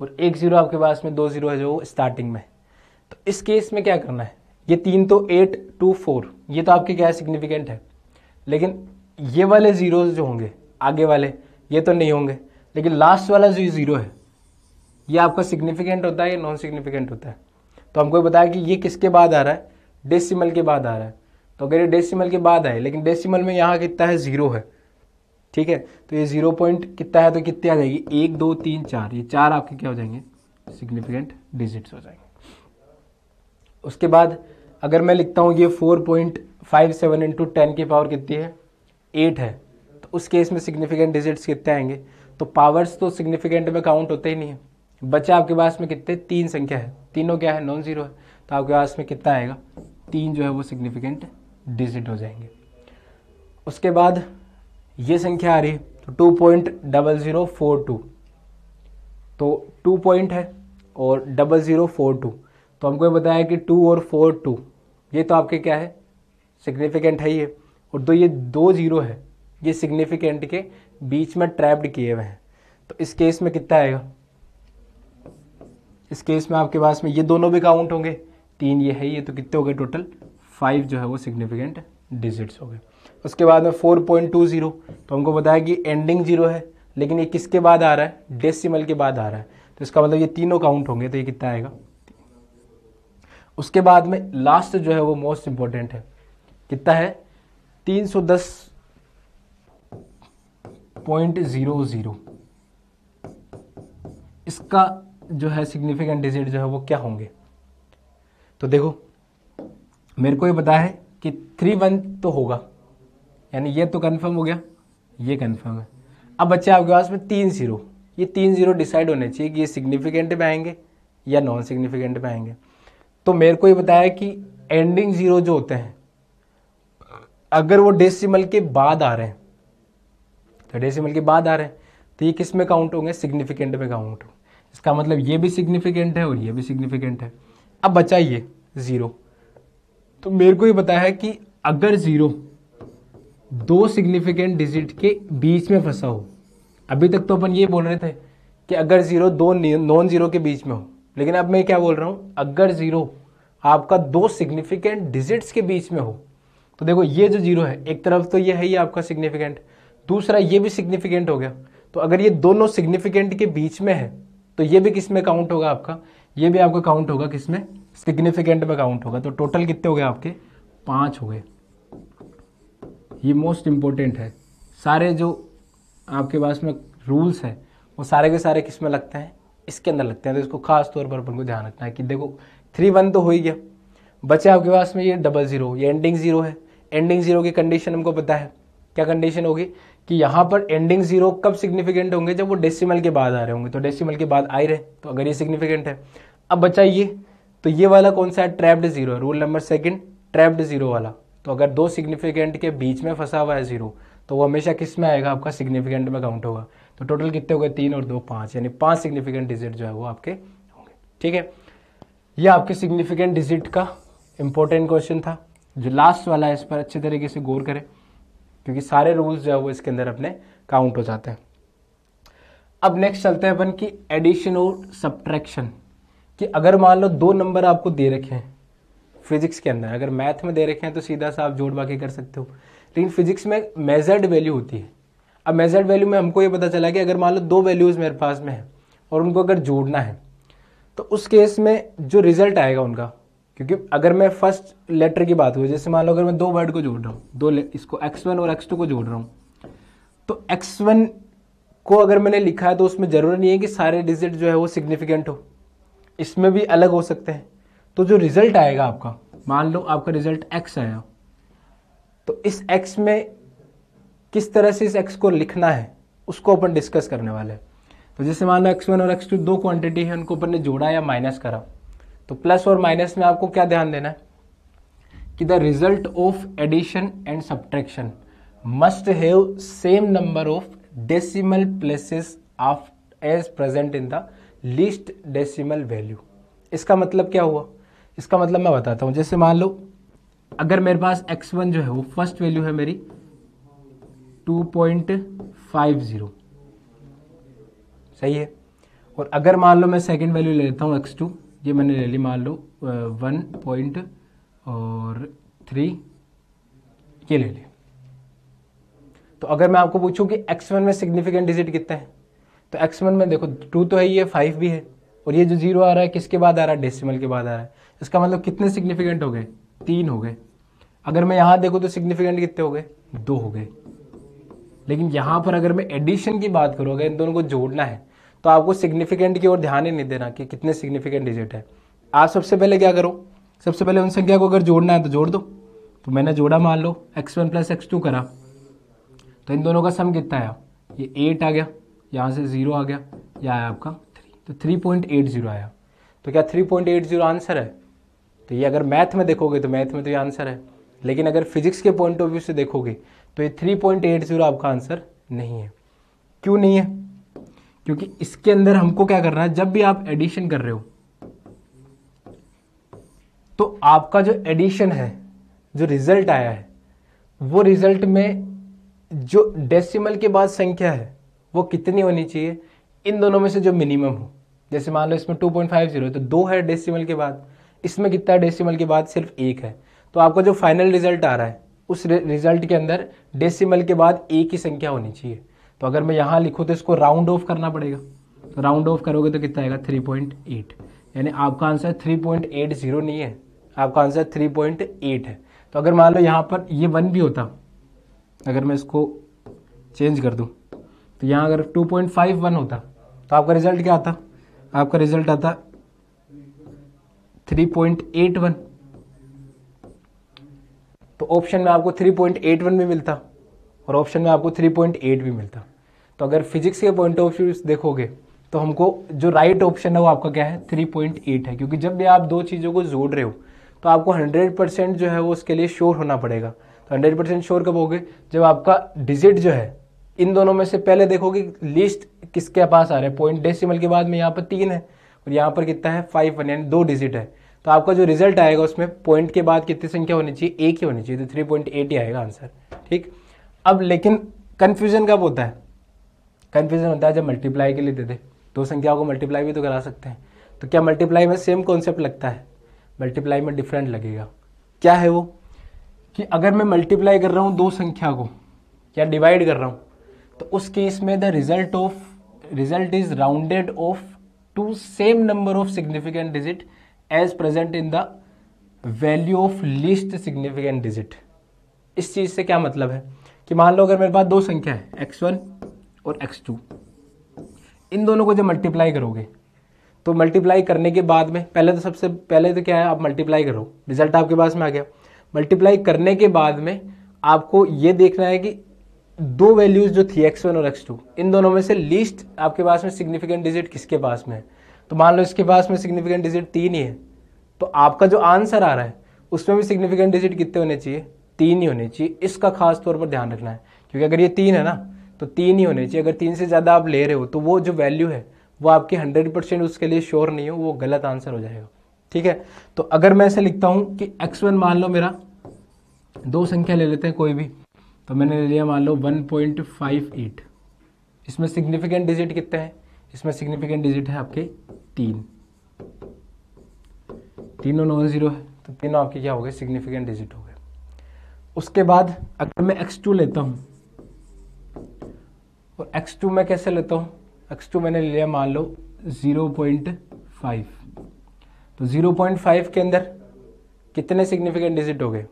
और एक ज़ीरो आपके पास में दो ज़ीरो है जो वो स्टार्टिंग में तो इस केस में क्या करना है ये तीन तो एट टू फोर ये तो आपके क्या है सिग्निफिकेंट है लेकिन ये वाले ज़ीरो जो होंगे आगे वाले ये तो नहीं होंगे लेकिन लास्ट वाला जो ज़ीरो है ये आपका सिग्निफिकेंट होता है या नॉन सिग्निफिकेंट होता है तो हमको बताया कि ये किसके बाद आ रहा है डेसिमल के बाद आ रहा है तो अगर ये डेसिमल के बाद आए लेकिन डेसिमल में यहाँ कितना है ज़ीरो है ठीक है तो ये जीरो पॉइंट कितना है तो कितनी आ जाएगी एक दो तीन चार ये चार आपके क्या हो जाएंगे सिग्निफिकेंट डिजिट्स हो जाएंगे उसके बाद अगर मैं लिखता हूँ ये four point five seven into ten की पावर कितनी है एट है तो उस केस में सिग्निफिकेंट डिजिट्स कितने आएंगे तो पावर्स तो सिग्निफिकेंट में काउंट होते ही नहीं है बच्चा आपके पास में कितने तीन संख्या है तीनों क्या है नॉन जीरो है तो आपके पास में कितना आएगा तीन जो है वो सिग्निफिकेंट डिजिट हो जाएंगे उसके बाद ये संख्या आ रही है तो two point double zero four two तो टू पॉइंट है और डबल ज़ीरो फोर टू तो हमको ये बताया कि टू और फोर टू ये तो आपके क्या है सिग्निफिकेंट है ये और दो ये दो ज़ीरो है ये सिग्निफिकेंट के बीच में ट्रैप्ड किए हुए हैं तो इस केस में कितना आएगा इस केस में आपके पास में ये दोनों भी काउंट होंगे तीन ये है ये तो कितने हो गए टोटल फाइव जो है वो सिग्निफिकेंट डिजिट्स हो गए उसके बाद में फोर पॉइंट टू जीरो तो हमको बताया कि एंडिंग जीरो है लेकिन ये किसके बाद आ रहा है डेसिमल के बाद आ रहा है तो इसका मतलब ये तीनों काउंट होंगे तो ये कितना आएगा उसके बाद में लास्ट जो है वो मोस्ट इंपॉर्टेंट है कितना है तीन सौ दस पॉइंट जीरो जीरो इसका जो है सिग्निफिकेंट डिजिट जो है वो क्या होंगे तो देखो मेरे को ये पता है कि थ्री वन तो होगा यानी ये तो कन्फर्म हो गया ये कन्फर्म है अब बच्चे आपके पास में तीन जीरो ये तीन जीरो डिसाइड होने चाहिए कि ये सिग्निफिकेंट में आएंगे या नॉन सिग्निफिकेंट में आएंगे तो मेरे को ये बताया कि एंडिंग जीरो जो होते हैं अगर वो डेसिमल के बाद आ रहे हैं तो डेसिमल के बाद आ रहे हैं तो ये किस में काउंट होंगे सिग्निफिकेंट में काउंट होंगे इसका मतलब ये भी सिग्निफिकेंट है और ये भी सिग्निफिकेंट है अब बचा ये ज़ीरो तो मेरे को ये बताया कि अगर ज़ीरो दो सिग्निफिकेंट डिजिट के बीच में फंसा हो अभी तक तो अपन ये बोल रहे थे कि अगर ज़ीरो दो नॉन ज़ीरो के बीच में हो लेकिन अब मैं क्या बोल रहा हूँ अगर ज़ीरो आपका दो सिग्निफिकेंट डिजिट्स के बीच में हो तो देखो ये जो जीरो है एक तरफ तो ये है ही आपका सिग्निफिकेंट दूसरा ये भी सिग्निफिकेंट हो गया तो अगर ये दोनों सिग्निफिकेंट के बीच में है तो ये भी किस में काउंट होगा आपका ये भी आपका काउंट होगा किस में सिग्निफिकेंट में काउंट होगा तो टोटल कितने हो गए आपके पाँच हो गए ये मोस्ट इम्पोर्टेंट है सारे जो आपके पास में रूल्स हैं वो सारे के सारे किस में लगते हैं इसके अंदर लगते हैं तो इसको खास तौर पर अपन को ध्यान रखना है कि देखो थ्री वन तो हो ही गया बचे आपके पास में ये डबल ज़ीरो ये एंडिंग ज़ीरो है एंडिंग ज़ीरो की कंडीशन हमको पता है क्या कंडीशन होगी कि यहाँ पर एंडिंग ज़ीरो कब सिग्निफिकेंट होंगे जब वो डेसिमल के बाद आ रहे होंगे तो डेसिमल के बाद आ रहे तो अगर ये सिग्निफिकेंट है अब बचा ये तो ये वाला कौन सा है ट्रैप्ड ज़ीरो है rule number second trapped zero वाला तो अगर दो सिग्निफिकेंट के बीच में फंसा हुआ है ज़ीरो तो वो हमेशा किस में आएगा आपका सिग्निफिकेंट में काउंट होगा तो टोटल कितने हो गए तीन और दो पाँच यानी पाँच सिग्निफिकेंट डिजिट जो है वो आपके होंगे ठीक है ये आपके सिग्निफिकेंट डिजिट का इंपॉर्टेंट क्वेश्चन था जो लास्ट वाला है इस पर अच्छे तरीके से गौर करें क्योंकि सारे रूल्स जो है वो इसके अंदर अपने काउंट हो जाते हैं अब नेक्स्ट चलते हैं अपन की एडिशन और सब्ट्रैक्शन कि अगर मान लो दो नंबर आपको दे रखे हैं फिजिक्स के अंदर अगर मैथ में दे रखे हैं तो सीधा सा आप जोड़ बाकी कर सकते हो लेकिन फिजिक्स में मेजर्ड वैल्यू होती है अब मेजर्ड वैल्यू में हमको ये पता चला कि अगर मान लो दो वैल्यूज़ मेरे पास में है और उनको अगर जोड़ना है तो उस केस में जो रिजल्ट आएगा उनका क्योंकि अगर मैं फर्स्ट लेटर की बात हुई जैसे मान लो अगर मैं दो वर्ड को जोड़ रहा हूँ दो इसको एक्स वन और एक्स टू को जोड़ रहा हूँ तो एक्स वन को अगर मैंने लिखा है तो उसमें ज़रूरी नहीं है कि सारे डिजिट जो है वो सिग्निफिकेंट हो इसमें भी अलग हो सकते हैं तो जो रिज़ल्ट आएगा आपका मान लो आपका रिज़ल्ट एक्स आया तो इस एक्स में किस तरह से इस एक्स को लिखना है उसको अपन डिस्कस करने वाले हैं तो जैसे मान लो एक्स वन और एक्स टू दो क्वांटिटी है उनको अपन ने जोड़ा या माइनस करा तो प्लस और माइनस में आपको क्या ध्यान देना है कि the result of addition and subtraction must have same number of decimal places of as present in the least decimal value इसका मतलब क्या हुआ इसका मतलब मैं बताता हूँ जैसे मान लो अगर मेरे पास एक्स वन जो है वो फर्स्ट वैल्यू है मेरी टू पॉइंट फाइव ज़ीरो सही है और अगर मान लो मैं सेकंड वैल्यू ले लेता हूँ एक्स टू ये मैंने ले ली मान लो वन पॉइंट और थ्री ये ले लिया तो अगर मैं आपको पूछूं कि एक्स वन में सिग्निफिकेंट डिजिट कितना है तो एक्स वन में देखो टू तो है ये फाइव भी है और ये जो जीरो आ रहा है किसके बाद आ रहा है डेसिमल के बाद आ रहा है इसका मतलब कितने सिग्निफिकेंट हो गए तीन हो गए अगर मैं यहाँ देखूँ तो सिग्निफिकेंट कितने हो गए दो हो गए लेकिन यहाँ पर अगर मैं एडिशन की बात करूँ अगर इन दोनों को जोड़ना है तो आपको सिग्निफिकेंट की ओर ध्यान ही नहीं देना कि कितने सिग्निफिकेंट डिजिट है आप सबसे पहले क्या करो सबसे पहले उन संख्या को अगर जोड़ना है तो जोड़ दो तो मैंने जोड़ा मान लो x one plus x two करा तो इन दोनों का सम कितना आया ये एट आ गया यहाँ से ज़ीरो आ गया यह आया आपका थ्री तो थ्री पॉइंट एट ज़ीरो आया तो क्या three point eight zero answer है तो ये अगर मैथ में देखोगे तो मैथ में तो ये आंसर है लेकिन अगर फिजिक्स के पॉइंट ऑफ व्यू से देखोगे तो ये थ्री पॉइंट एट जीरो आपका आंसर नहीं है क्यों नहीं है क्योंकि इसके अंदर हमको क्या करना है जब भी आप एडिशन कर रहे हो तो आपका जो एडिशन है जो रिजल्ट आया है वो रिजल्ट में जो डेसिमल के बाद संख्या है वो कितनी होनी चाहिए इन दोनों में से जो मिनिमम हो जैसे मान लो इसमें टू पॉइंट फाइव तो दो है डेसिमल के बाद इसमें कितना है डेसिमल के बाद सिर्फ एक है तो आपका जो फाइनल रिजल्ट आ रहा है उस रिजल्ट के अंदर डेसिमल के बाद एक ही संख्या होनी चाहिए तो अगर मैं यहाँ लिखूँ तो इसको राउंड ऑफ करना पड़ेगा तो राउंड ऑफ करोगे तो कितना आएगा थ्री पॉइंट एट यानी आपका answer three point eight zero नहीं है आपका आंसर थ्री पॉइंट एट है तो अगर मान लो यहाँ पर ये वन भी होता अगर मैं इसको चेंज कर दूँ तो यहाँ अगर टू पॉइंट फाइव वन होता तो आपका रिजल्ट क्या आता आपका रिजल्ट आता 3.81 तो ऑप्शन में आपको 3.81 भी मिलता और ऑप्शन में आपको 3.8 भी मिलता तो अगर फिजिक्स के पॉइंट ऑफ व्यू देखोगे तो हमको जो राइट ऑप्शन है वो आपका क्या है 3.8 है क्योंकि जब भी आप दो चीज़ों को जोड़ रहे हो तो आपको 100% जो है वो उसके लिए श्योर होना पड़ेगा तो 100% श्योर कब होगे जब आपका डिजिट जो है इन दोनों में से पहले देखोगे लिस्ट किसके पास आ रहा है पॉइंट डेसिमल के बाद में यहाँ पर तीन है और यहाँ पर कितना है फाइव वन यानी दो डिजिट है तो आपका जो रिजल्ट आएगा उसमें पॉइंट के बाद कितनी संख्या होनी चाहिए एक ही होनी चाहिए तो थ्री पॉइंट एट ही आएगा आंसर ठीक अब लेकिन कन्फ्यूजन कब होता है कन्फ्यूजन होता है जब मल्टीप्लाई के लिए देते दो संख्याओं को मल्टीप्लाई भी तो करा सकते हैं तो क्या मल्टीप्लाई में सेम कॉन्सेप्ट लगता है मल्टीप्लाई में डिफरेंट लगेगा क्या है वो कि अगर मैं मल्टीप्लाई कर रहा हूँ दो संख्या को या डिवाइड कर रहा हूँ तो उस केस में the result of result is rounded off to same number of significant digit as present in the value of least significant digit इस चीज़ से क्या मतलब है कि मान लो अगर मेरे पास दो संख्या है एक्स वन और एक्स टू इन दोनों को जब मल्टीप्लाई करोगे तो मल्टीप्लाई करने के बाद में पहले तो सबसे पहले तो क्या है आप मल्टीप्लाई करो रिजल्ट आपके पास में आ गया मल्टीप्लाई करने के बाद में आपको ये देखना है कि दो वैल्यूज जो थी एक्स वन और एक्स टू इन दोनों में से लीस्ट आपके पास में सिग्निफिकेंट डिजिट किसके पास में है तो मान लो इसके पास में सिग्निफिकेंट डिजिट तीन ही है तो आपका जो आंसर आ रहा है उसमें भी सिग्निफिकेंट डिजिट कितने होने चाहिए तीन ही होने चाहिए इसका खास तौर पर ध्यान रखना है क्योंकि अगर ये तीन है ना तो तीन ही होने चाहिए अगर तीन से ज़्यादा आप ले रहे हो तो वो जो वैल्यू है वो आपके हंड्रेड परसेंट उसके लिए श्योर नहीं हो वो गलत आंसर हो जाएगा ठीक है तो अगर मैं ऐसे लिखता हूँ कि एक्स वन मान लो मेरा दो संख्या ले लेते हैं कोई भी तो मैंने ले लिया मान लो 1.58 इसमें सिग्निफिकेंट डिजिट कितने हैं इसमें सिग्निफिकेंट डिजिट है आपके तीन तीनों नॉन ज़ीरो है तो तीनों आपके क्या हो गए सिग्निफिकेंट डिजिट हो गए उसके बाद अगर मैं x2 लेता हूँ और x2 मैं कैसे लेता हूँ x2 मैंने ले लिया मान लो 0.5 तो 0.5 के अंदर कितने सिग्निफिकेंट डिजिट हो गए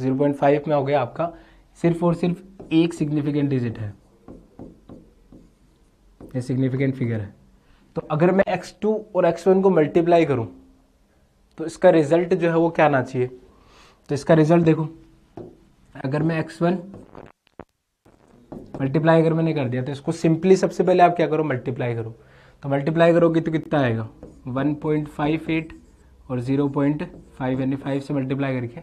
0.5 में हो गया आपका सिर्फ और सिर्फ एक सिग्निफिकेंट डिजिट है ये सिग्निफिकेंट फिगर है तो अगर मैं एक्स टू और एक्स वन को मल्टीप्लाई करूं तो इसका रिजल्ट जो है वो क्या आना चाहिए तो इसका रिजल्ट देखो अगर मैं एक्स वन मल्टीप्लाई अगर मैंने कर दिया तो इसको सिंपली सबसे पहले आप क्या करो मल्टीप्लाई करो तो मल्टीप्लाई करोगे तो कितना आएगा 1.58 और 0.5 यानी 5 से मल्टीप्लाई करके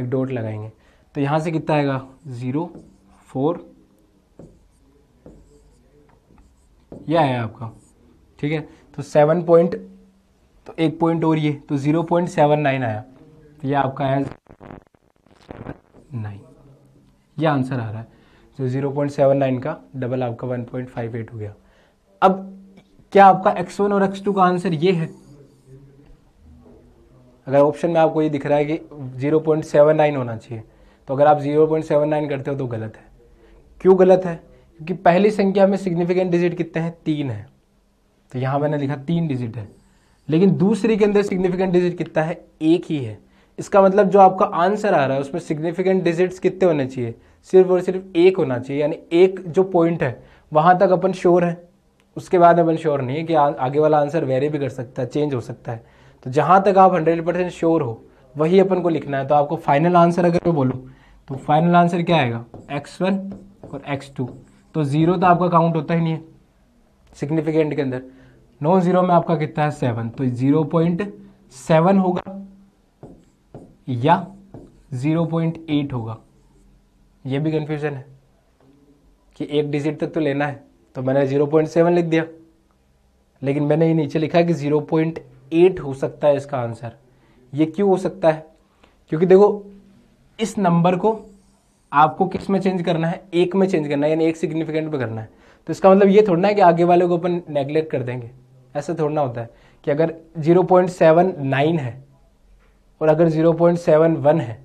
एक डॉट लगाएंगे तो यहाँ से कितना आएगा ज़ीरो फोर यह आया आपका ठीक है तो सेवन पॉइंट तो एक पॉइंट और ये तो ज़ीरो पॉइंट सेवन नाइन आया तो ये आपका आया नाइन ये आंसर आ रहा है तो ज़ीरो पॉइंट सेवन नाइन का डबल आपका वन पॉइंट फाइव एट हो गया अब क्या आपका एक्स वन और एक्स टू का आंसर ये है अगर ऑप्शन में आपको ये दिख रहा है कि ज़ीरो पॉइंट सेवन नाइन होना चाहिए तो अगर आप जीरो पॉइंट सेवन नाइन करते हो तो गलत है क्यों गलत है क्योंकि पहली संख्या में सिग्निफिकेंट डिजिट कितने हैं तीन है तो यहाँ मैंने लिखा तीन डिजिट है लेकिन दूसरी के अंदर सिग्निफिकेंट डिजिट कितना है एक ही है इसका मतलब जो आपका आंसर आ रहा है उसमें सिग्निफिकेंट डिजिट्स कितने होने चाहिए सिर्फ और सिर्फ एक होना चाहिए यानी एक जो पॉइंट है वहाँ तक अपन श्योर है उसके बाद अपन श्योर नहीं है कि आ, आगे वाला आंसर वेरी भी कर सकता है चेंज हो सकता है तो जहाँ तक आप हंड्रेड परसेंट श्योर हो वही अपन को लिखना है तो आपको फाइनल आंसर अगर मैं बोलूँ तो फाइनल आंसर क्या आएगा एक्स वन और एक्स टू तो ज़ीरो तो आपका काउंट होता ही नहीं है सिग्निफिकेंट के अंदर नो ज़ीरो में आपका कितना है सेवन तो ज़ीरो पॉइंट सेवन होगा या ज़ीरो पॉइंट एट होगा ये भी कन्फ्यूज़न है कि एक डिजिट तक तो लेना है तो मैंने ज़ीरो पॉइंट सेवन लिख दिया लेकिन मैंने ये नीचे लिखा है कि ज़ीरो पॉइंट एट हो सकता है इसका आंसर ये क्यों हो सकता है क्योंकि देखो इस नंबर को आपको किस में चेंज करना है एक में चेंज करना है यानी एक सिग्निफिकेंट पे करना है तो इसका मतलब ये थोड़ा ना है कि आगे वाले को अपन नेग्लेक्ट कर देंगे ऐसा थोड़ा ना होता है कि अगर 0.79 है और अगर 0.71 है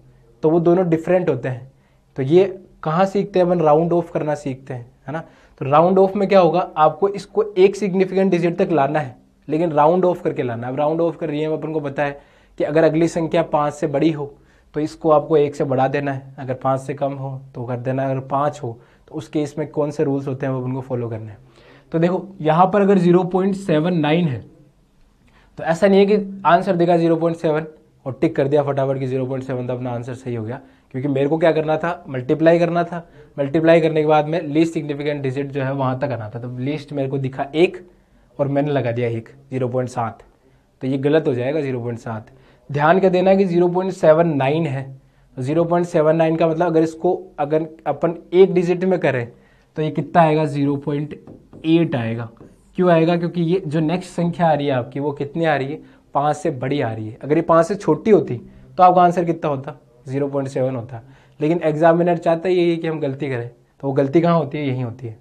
तो वो दोनों डिफरेंट होते हैं तो ये कहाँ सीखते हैं अपन राउंड ऑफ करना सीखते हैं है ना तो राउंड ऑफ में क्या होगा आपको इसको एक सिग्निफिकेंट डिजिट तक लाना है लेकिन राउंड ऑफ करके लाना है अब राउंड ऑफ रही है अपन को पता है कि अगर अगली संख्या पाँच से बड़ी हो तो इसको आपको एक से बढ़ा देना है अगर पाँच से कम हो तो कर देना है अगर पाँच हो तो उस केस में कौन से रूल्स होते हैं वो उनको फॉलो करना है तो देखो यहाँ पर अगर ज़ीरो पॉइंट सेवन नाइन है तो ऐसा नहीं है कि आंसर देगा ज़ीरो पॉइंट सेवन और टिक कर दिया फटाफट कि ज़ीरो पॉइंट सेवन तो अपना आंसर सही हो गया क्योंकि मेरे को क्या करना था मल्टीप्लाई करना था मल्टीप्लाई करने के बाद में लीस्ट सिग्निफिकेंट डिजिट जो है वहाँ तक आना था तो लीस्ट मेरे को दिखा एक और मैंने लगा दिया एक ज़ीरो पॉइंट सात तो ये गलत हो जाएगा ज़ीरो पॉइंट सात ध्यान क्या देना है कि 0.79 है 0.79 का मतलब अगर इसको अगर अपन एक डिजिट में करें तो ये कितना आएगा 0.8 आएगा क्यों आएगा क्योंकि ये जो नेक्स्ट संख्या आ रही है आपकी वो कितनी आ रही है पाँच से बड़ी आ रही है अगर ये पाँच से छोटी होती तो आपका आंसर कितना होता 0.7 होता लेकिन एग्जामिनर चाहता यही है कि हम गलती करें तो वो गलती कहाँ होती है यहीं होती है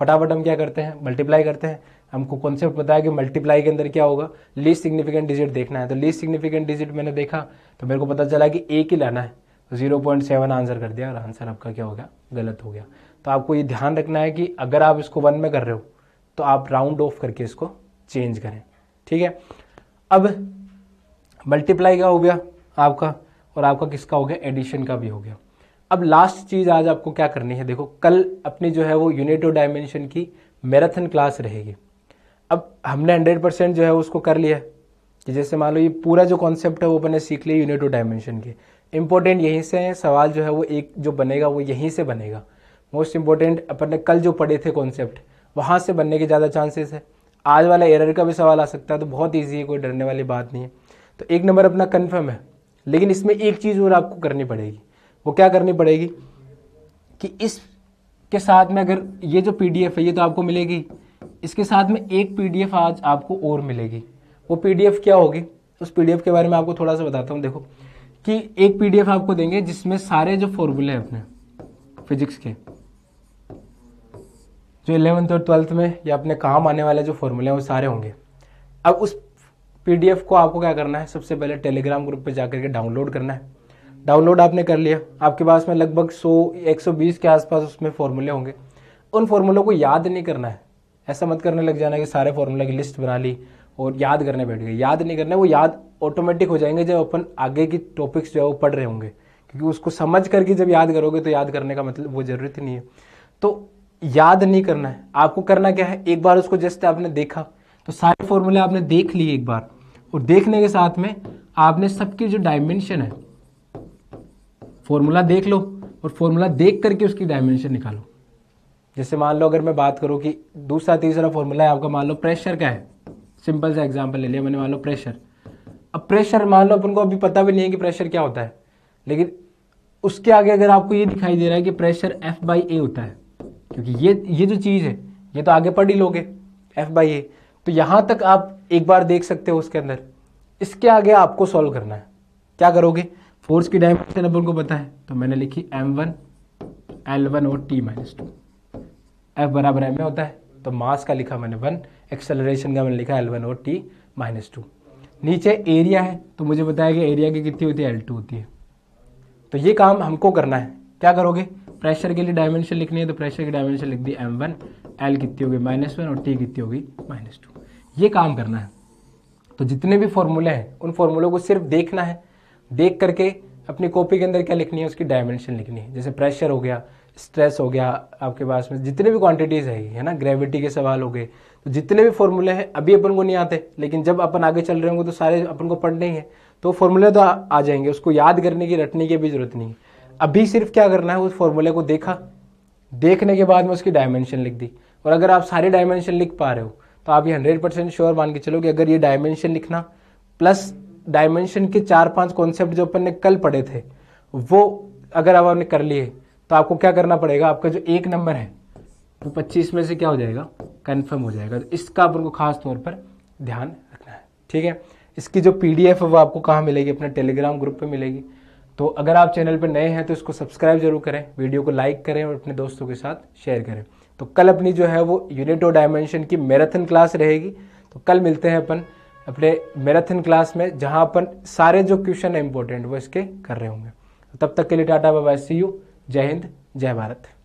फटाफट हम क्या करते हैं मल्टीप्लाई करते हैं हमको कॉन्सेप्ट बताया कि मल्टीप्लाई के अंदर क्या होगा लीस्ट सिग्निफिकेंट डिजिट देखना है तो लीस्ट सिग्निफिकेंट डिजिट मैंने देखा तो मेरे को पता चला कि एक ही लाना है तो जीरो पॉइंट सेवन आंसर कर दिया और आंसर आपका क्या हो गया गलत हो गया तो आपको ये ध्यान रखना है कि अगर आप इसको वन में कर रहे हो तो आप राउंड ऑफ करके इसको चेंज करें ठीक है अब मल्टीप्लाई का हो गया आपका और आपका किसका हो गया एडिशन का भी हो गया अब लास्ट चीज़ आज आपको क्या करनी है देखो कल अपनी जो है वो यूनिट और डायमेंशन की मैराथन क्लास रहेगी अब हमने हंड्रेड परसेंट जो है उसको कर लिया कि जैसे मान लो ये पूरा जो कॉन्सेप्ट है वो अपने सीख लिया यूनिट टू डायमेंशन के इंपॉर्टेंट यहीं से है सवाल जो है वो एक जो बनेगा वो यहीं से बनेगा मोस्ट इम्पोर्टेंट अपन ने कल जो पढ़े थे कॉन्सेप्ट वहाँ से बनने के ज़्यादा चांसेस है आज वाला एरर का भी सवाल आ सकता है तो बहुत ईजी है कोई डरने वाली बात नहीं है तो एक नंबर अपना कन्फर्म है लेकिन इसमें एक चीज़ और आपको करनी पड़ेगी वो क्या करनी पड़ेगी कि इस के साथ में अगर ये जो पी है ये तो आपको मिलेगी इसके साथ में एक पीडीएफ आज आपको और मिलेगी वो पीडीएफ क्या होगी उस पीडीएफ के बारे में आपको थोड़ा सा बताता हूँ देखो कि एक पीडीएफ आपको देंगे जिसमें सारे जो फॉर्मूले हैं अपने फिजिक्स के जो इलेवंथ और ट्वेल्थ में या अपने काम आने वाले जो फॉर्मूले हैं वो सारे होंगे अब उस पी को आपको क्या करना है सबसे पहले टेलीग्राम ग्रुप पर जाकर के डाउनलोड करना है डाउनलोड आपने कर लिया आपके पास में लगभग 100 120 के आसपास उसमें फॉर्मूले होंगे उन फॉर्मूलों को याद नहीं करना है ऐसा मत करने लग जाना कि सारे फॉर्मूला की लिस्ट बना ली और याद करने बैठ गए याद नहीं करना वो याद ऑटोमेटिक हो जाएंगे जब अपन आगे की टॉपिक्स जो है वो पढ़ रहे होंगे क्योंकि उसको समझ करके जब याद करोगे तो याद करने का मतलब वो ज़रूरत ही नहीं है तो याद नहीं करना है आपको करना क्या है एक बार उसको जस्ट आपने देखा तो सारे फॉर्मूले आपने देख लिए एक बार और देखने के साथ में आपने सबकी जो डायमेंशन है फॉर्मूला देख लो और फॉर्मूला देख करके उसकी डायमेंशन निकालो जैसे मान लो अगर मैं बात करूँ कि दूसरा तीसरा फॉर्मूला है आपका मान लो प्रेशर का है सिंपल सा एग्जाम्पल ले लिया मैंने मान लो प्रेशर अब प्रेशर मान लो अपन को अभी पता भी नहीं है कि प्रेशर क्या होता है लेकिन उसके आगे अगर आपको ये दिखाई दे रहा है कि प्रेशर एफ बाई ए होता है क्योंकि ये ये जो चीज़ है ये तो आगे पढ़ ही लोगे एफ बाई ए तो यहाँ तक आप एक बार देख सकते हो उसके अंदर इसके आगे आपको सॉल्व करना है क्या करोगे फोर्स की डायमेंशन अपन को पता है तो मैंने लिखी एम वन एल वन और टी माइनस टू एफ बराबर एम ए होता है तो मास का लिखा मैंने वन एक्सेलरेशन का मैंने लिखा एल वन और टी माइनस टू नीचे एरिया है तो मुझे बताया गया एरिया की कितनी होती है एल टू होती है तो ये काम हमको करना है क्या करोगे प्रेशर के लिए डायमेंशन लिखनी है तो प्रेशर की डायमेंशन लिख दी एम वन एल कितनी होगी माइनस वन और टी कितनी होगी माइनस टू ये काम करना है तो जितने भी फॉर्मूले हैं उन फॉर्मूलों को सिर्फ देखना है देख करके अपनी कॉपी के अंदर क्या लिखनी है उसकी डायमेंशन लिखनी है जैसे प्रेशर हो गया स्ट्रेस हो गया आपके पास में जितने भी क्वांटिटीज़ है है ना ग्रेविटी के सवाल हो गए तो जितने भी फॉर्मूले हैं अभी अपन को नहीं आते लेकिन जब अपन आगे चल रहे होंगे तो सारे अपन को पढ़ने ही हैं तो फॉर्मूले तो आ, आ जाएंगे उसको याद करने की रटने की भी जरूरत नहीं है अभी सिर्फ क्या करना है उस फॉर्मूले को देखा देखने के बाद में उसकी डायमेंशन लिख दी और अगर आप सारे डायमेंशन लिख पा रहे हो तो आप ये हंड्रेड परसेंट श्योर मान के चलो कि अगर ये डायमेंशन लिखना प्लस डायमेंशन के चार पांच कॉन्सेप्ट जो अपन ने कल पढ़े थे वो अगर आपने कर लिए तो आपको क्या करना पड़ेगा आपका जो एक नंबर है वो पच्चीस में से क्या हो जाएगा कन्फर्म हो जाएगा तो इसका को खास तौर पर ध्यान रखना है ठीक है इसकी जो पी डी एफ है वो आपको कहाँ मिलेगी अपने टेलीग्राम ग्रुप पर मिलेगी तो अगर आप चैनल पर नए हैं तो इसको सब्सक्राइब जरूर करें वीडियो को लाइक करें और अपने दोस्तों के साथ शेयर करें तो कल अपनी जो है वो यूनिट और डायमेंशन की मैराथन क्लास रहेगी तो कल मिलते हैं अपन अपने मैराथन क्लास में जहाँ अपन सारे जो क्वेश्चन है इंपॉर्टेंट वो इसके कर रहे होंगे तब तक के लिए टाटा बाबा सी यू जय हिंद जय भारत